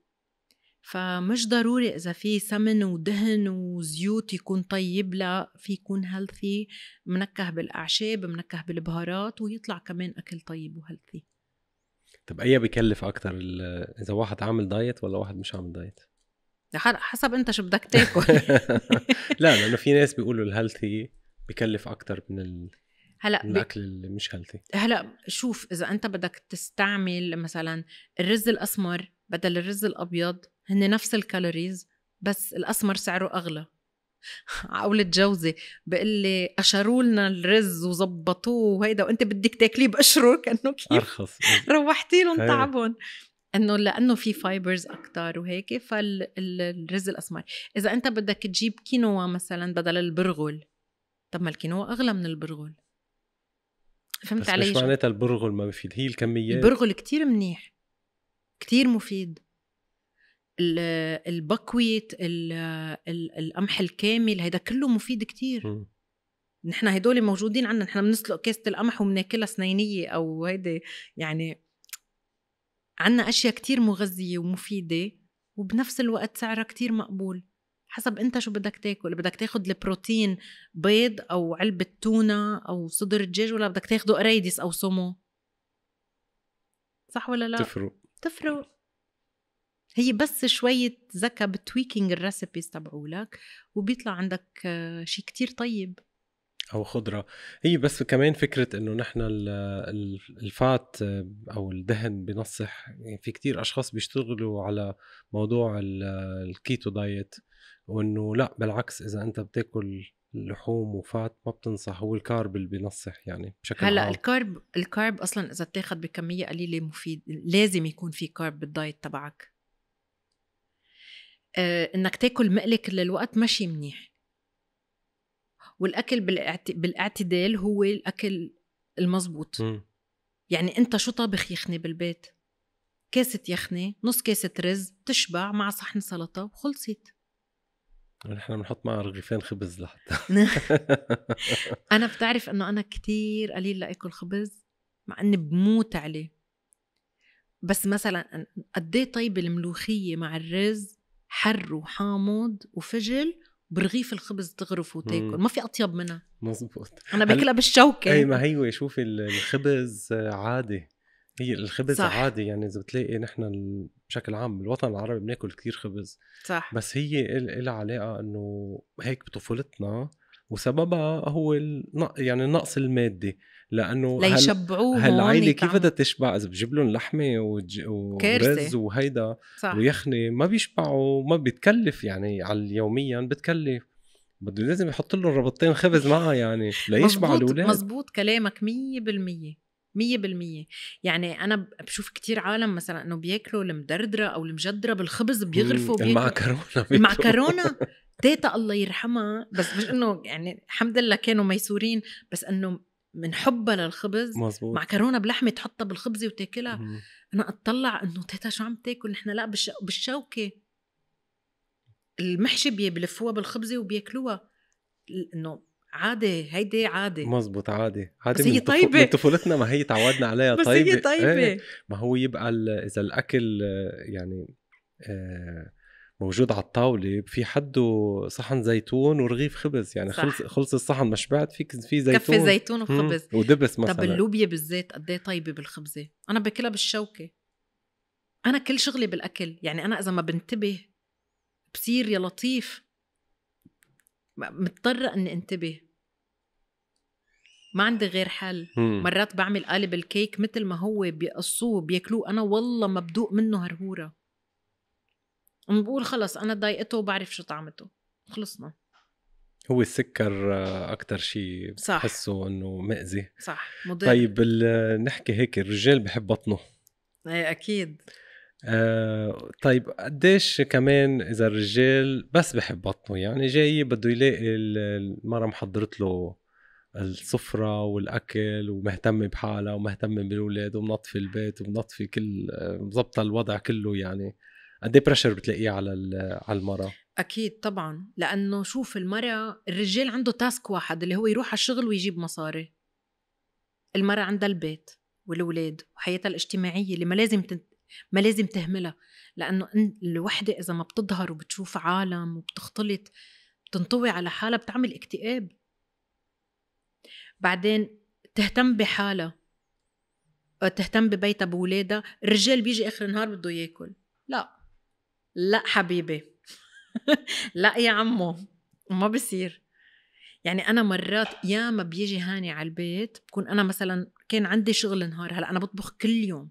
فمش ضروري اذا في سمن ودهن وزيوت يكون طيب لا في يكون هيلثي منكه بالاعشاب منكه بالبهارات ويطلع كمان اكل طيب وهيلثي طب اي بكلف اكثر اذا واحد عامل دايت ولا واحد مش عامل دايت حسب انت شو بدك تاكل لا لانه في ناس بيقولوا الهيلثي بكلف اكثر من ال... هلا من الاكل اللي مش هيلثي هلا شوف اذا انت بدك تستعمل مثلا الرز الاسمر بدل الرز الابيض هن نفس الكالوريز بس الاسمر سعره اغلى قولة جوزي بقول لي قشروا لنا الرز وظبطوه وهيدا وانت بدك تاكليه بقشره كانه كيف ارخص روحتي لهم إيه. تعبهم انه لانه في فايبرز اكثر وهيك فالرز الاسمر اذا انت بدك تجيب كينوا مثلا بدل البرغل طب ما الكينوا اغلى من البرغل فهمت بس علي مش معناتها البرغل ما بيفيد هي الكميات البرغل كتير منيح كتير مفيد البكويت القمح الكامل هيدا كله مفيد كتير نحن هدول موجودين عندنا نحن بنسلق كاسة القمح وبناكلها سنينية أو هيدي يعني عندنا أشياء كتير مغذية ومفيدة وبنفس الوقت سعرها كتير مقبول حسب انت شو بدك تاكل بدك تاخذ البروتين بيض او علبه تونه او صدر دجاج ولا بدك تاخده قريدس او سومو صح ولا لا تفرق تفرق هي بس شوية زكا بتويكينج الريسبيز تبعولك وبيطلع عندك آه، شيء كتير طيب او خضره هي بس كمان فكره انه نحن الفات آه، او الدهن بنصح يعني في كتير اشخاص بيشتغلوا على موضوع آه، الكيتو دايت وانه لا بالعكس اذا انت بتاكل لحوم وفات ما بتنصح هو الكارب اللي بنصح يعني بشكل هلا عام. الكارب الكارب اصلا اذا بتاخد بكميه قليله مفيد لازم يكون في كارب بالدايت تبعك آه انك تاكل مقلي كل الوقت ماشي منيح والاكل بالاعتدال هو الاكل المزبوط م. يعني انت شو طابخ يخني بالبيت كاسة يخني نص كاسة رز تشبع مع صحن سلطة وخلصت نحن يعني بنحط معها رغيفين خبز لحتى انا بتعرف انه انا كثير قليل لاكل خبز مع اني بموت عليه بس مثلا قد إيه طيبه الملوخيه مع الرز حر وحامض وفجل برغيف الخبز تغرف وتاكل ما في اطيب منها مزبوط انا باكلها بالشوكه اي ما هي شوفي الخبز عادي هي الخبز صح. عادي يعني اذا بتلاقي نحن بشكل عام بالوطن العربي بناكل كثير خبز صح بس هي لها علاقه انه هيك بطفولتنا وسببها هو يعني النقص المادي لانه ليشبعوه هل... هالعيلة كيف بدها تشبع اذا بجيب لهم لحمه وج... ورز وهيدا صح. ويخني ما بيشبعوا ما بتكلف يعني على يوميا بتكلف بده لازم يحط لهم ربطتين خبز معها يعني ليشبع الاولاد مزبوط كلامك 100% مية بالمية يعني أنا بشوف كتير عالم مثلا إنه بياكلوا المدردرة أو المجدرة بالخبز بيغرفوا امم، المعكرونة المعكرونة تيتا الله يرحمها بس مش إنه يعني الحمد لله كانوا ميسورين بس إنه من حبها للخبز مزبوط. معكرونه بلحمه تحطها بالخبز وتاكلها انا اطلع انه تيتا شو عم تاكل نحن لا بالش... بالشوكه المحشي بيلفوها بالخبز وبياكلوها انه عادي هيدي عادي مزبوط عادي عادي بس هي طيبة من طفولتنا ما هي تعودنا عليها بس طيبة بس هي طيبة ايه ما هو يبقى إذا الأكل يعني آه موجود على الطاولة في حده صحن زيتون ورغيف خبز يعني صح. خلص خلص الصحن ما شبعت فيك في زيتون كفي زيتون وخبز ودبس مثلا طب اللوبيا بالزيت قد ايه طيبة بالخبزة أنا باكلها بالشوكة أنا كل شغلي بالأكل يعني أنا إذا ما بنتبه بصير يا لطيف مضطرة اني انتبه ما عندي غير حل مرات بعمل قالب الكيك مثل ما هو بيقصوه بياكلوه انا والله ما بدوق منه هرهوره بقول خلص انا ضايقته وبعرف شو طعمته خلصنا هو السكر آه، اكثر شيء بحسه انه مأذي صح مضر طيب نحكي هيك الرجال بحب بطنه ايه اكيد آه، طيب قديش كمان اذا الرجال بس بحب بطنه يعني جاي بده يلاقي المرأة محضرت له السفرة والأكل ومهتمة بحالها ومهتمة بالأولاد ومنظفة البيت ومنظفة كل مظبطة الوضع كله يعني قد ايه بريشر بتلاقيه على على المرأة؟ أكيد طبعا لأنه شوف المرأة الرجال عنده تاسك واحد اللي هو يروح على الشغل ويجيب مصاري المرأة عندها البيت والأولاد وحياتها الاجتماعية اللي ما لازم ما لازم تهملها لانه الوحده اذا ما بتظهر وبتشوف عالم وبتختلط بتنطوي على حالها بتعمل اكتئاب بعدين تهتم بحالها تهتم ببيتها بولادها الرجال بيجي اخر النهار بده ياكل لا لا حبيبي لا يا عمو ما بصير يعني انا مرات ياما بيجي هاني على البيت بكون انا مثلا كان عندي شغل نهار هلا انا بطبخ كل يوم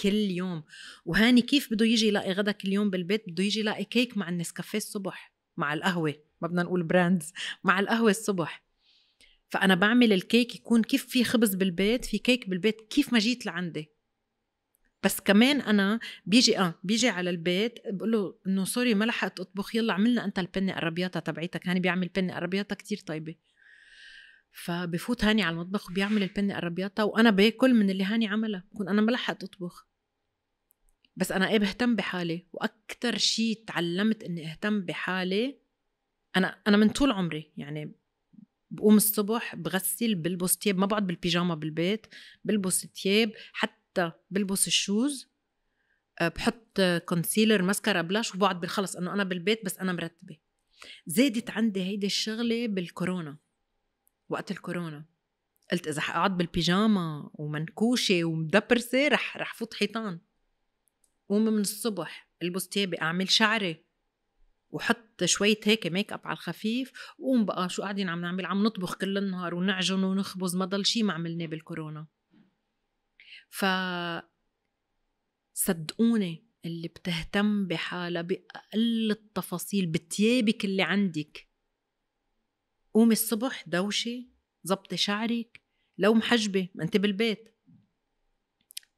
كل يوم وهاني كيف بده يجي يلاقي غدا كل يوم بالبيت بده يجي يلاقي كيك مع النسكافيه الصبح مع القهوه ما بدنا نقول براندز مع القهوه الصبح فانا بعمل الكيك يكون كيف في خبز بالبيت في كيك بالبيت كيف ما جيت لعندي بس كمان انا بيجي اه بيجي على البيت بقول له انه سوري ما لحقت اطبخ يلا عملنا انت البنه قربياتا تبعيتك هاني بيعمل بنه قربياتا كتير طيبه فبفوت هاني على المطبخ وبيعمل البنة الربياطة وانا باكل من اللي هاني عملها بكون انا ما لحقت اطبخ بس انا ايه بهتم بحالي واكثر شيء تعلمت اني اهتم بحالي انا انا من طول عمري يعني بقوم الصبح بغسل بلبس تياب ما بقعد بالبيجاما بالبيت بلبس تياب حتى بلبس الشوز آه، بحط كونسيلر ماسكارا بلاش وبقعد بالخلص انه انا بالبيت بس انا مرتبه زادت عندي هيدي الشغله بالكورونا وقت الكورونا قلت اذا حقعد بالبيجاما ومنكوشه ومدبرسه رح رح فوت حيطان قوم من الصبح البس تيابي اعمل شعري وحط شوية هيك ميك اب على الخفيف وقوم بقى شو قاعدين عم نعمل عم نطبخ كل النهار ونعجن ونخبز ما ضل شيء ما عملناه بالكورونا ف صدقوني اللي بتهتم بحالها بأقل التفاصيل بتيابك اللي عندك قومي الصبح دوشي ظبطي شعرك لو محجبه ما انت بالبيت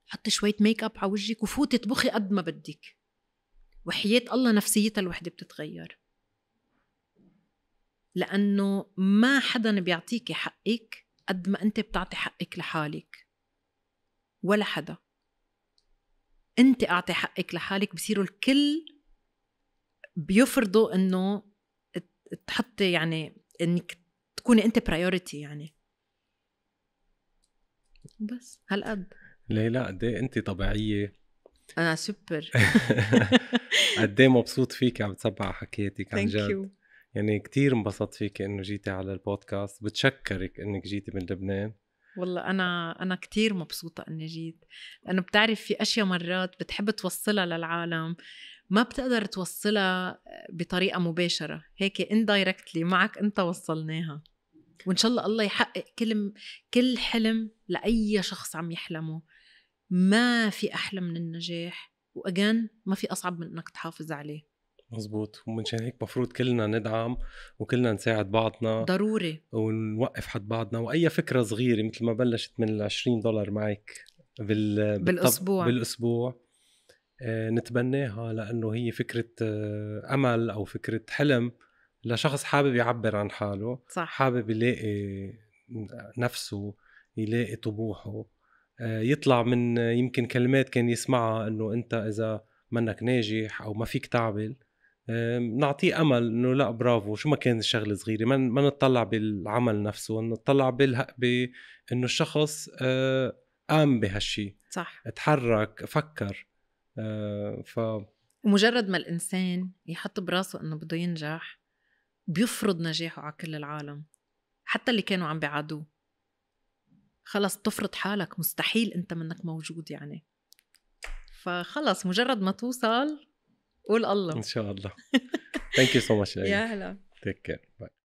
حطي شوية ميك اب على وجهك وفوتي اطبخي قد ما بدك وحياة الله نفسيتها الوحدة بتتغير لأنه ما حدا بيعطيكي حقك قد ما أنت بتعطي حقك لحالك ولا حدا أنت أعطي حقك لحالك بصيروا الكل بيفرضوا أنه تحطي يعني انك تكوني انت برايورتي يعني بس هالقد ليلى قد ايه انت طبيعيه انا سوبر قد ايه مبسوط فيك عم تسبع حكيتك عن جد يعني كثير انبسطت فيك انه جيتي على البودكاست بتشكرك انك جيتي من لبنان والله انا انا كثير مبسوطه اني جيت لانه بتعرف في اشياء مرات بتحب توصلها للعالم ما بتقدر توصلها بطريقه مباشره هيك اندايركتلي معك انت وصلناها وان شاء الله الله يحقق كل كل حلم لاي شخص عم يحلمه ما في احلى من النجاح واجان ما في اصعب من انك تحافظ عليه مزبوط ومنشان هيك مفروض كلنا ندعم وكلنا نساعد بعضنا ضروري ونوقف حد بعضنا واي فكره صغيره مثل ما بلشت من ال 20 دولار معك بال... بالاسبوع بالاسبوع آه، نتبناها لانه هي فكره آه، امل او فكره حلم لشخص حابب يعبر عن حاله صح. حابب يلاقي نفسه يلاقي طموحه آه، يطلع من يمكن كلمات كان يسمعها انه انت اذا منك ناجح او ما فيك تعمل نعطيه امل انه لا برافو شو ما كان الشغله صغيره ما ما نطلع بالعمل نفسه نطلع بانه الشخص قام بهالشيء صح تحرك فكر آه، ف ومجرد ما الانسان يحط براسه انه بده ينجح بيفرض نجاحه على كل العالم حتى اللي كانوا عم بيعادوه خلص بتفرض حالك مستحيل انت منك موجود يعني فخلص مجرد ما توصل قول الله ان شاء الله ثانك يو سو ماتش يا هلا تيك كير باي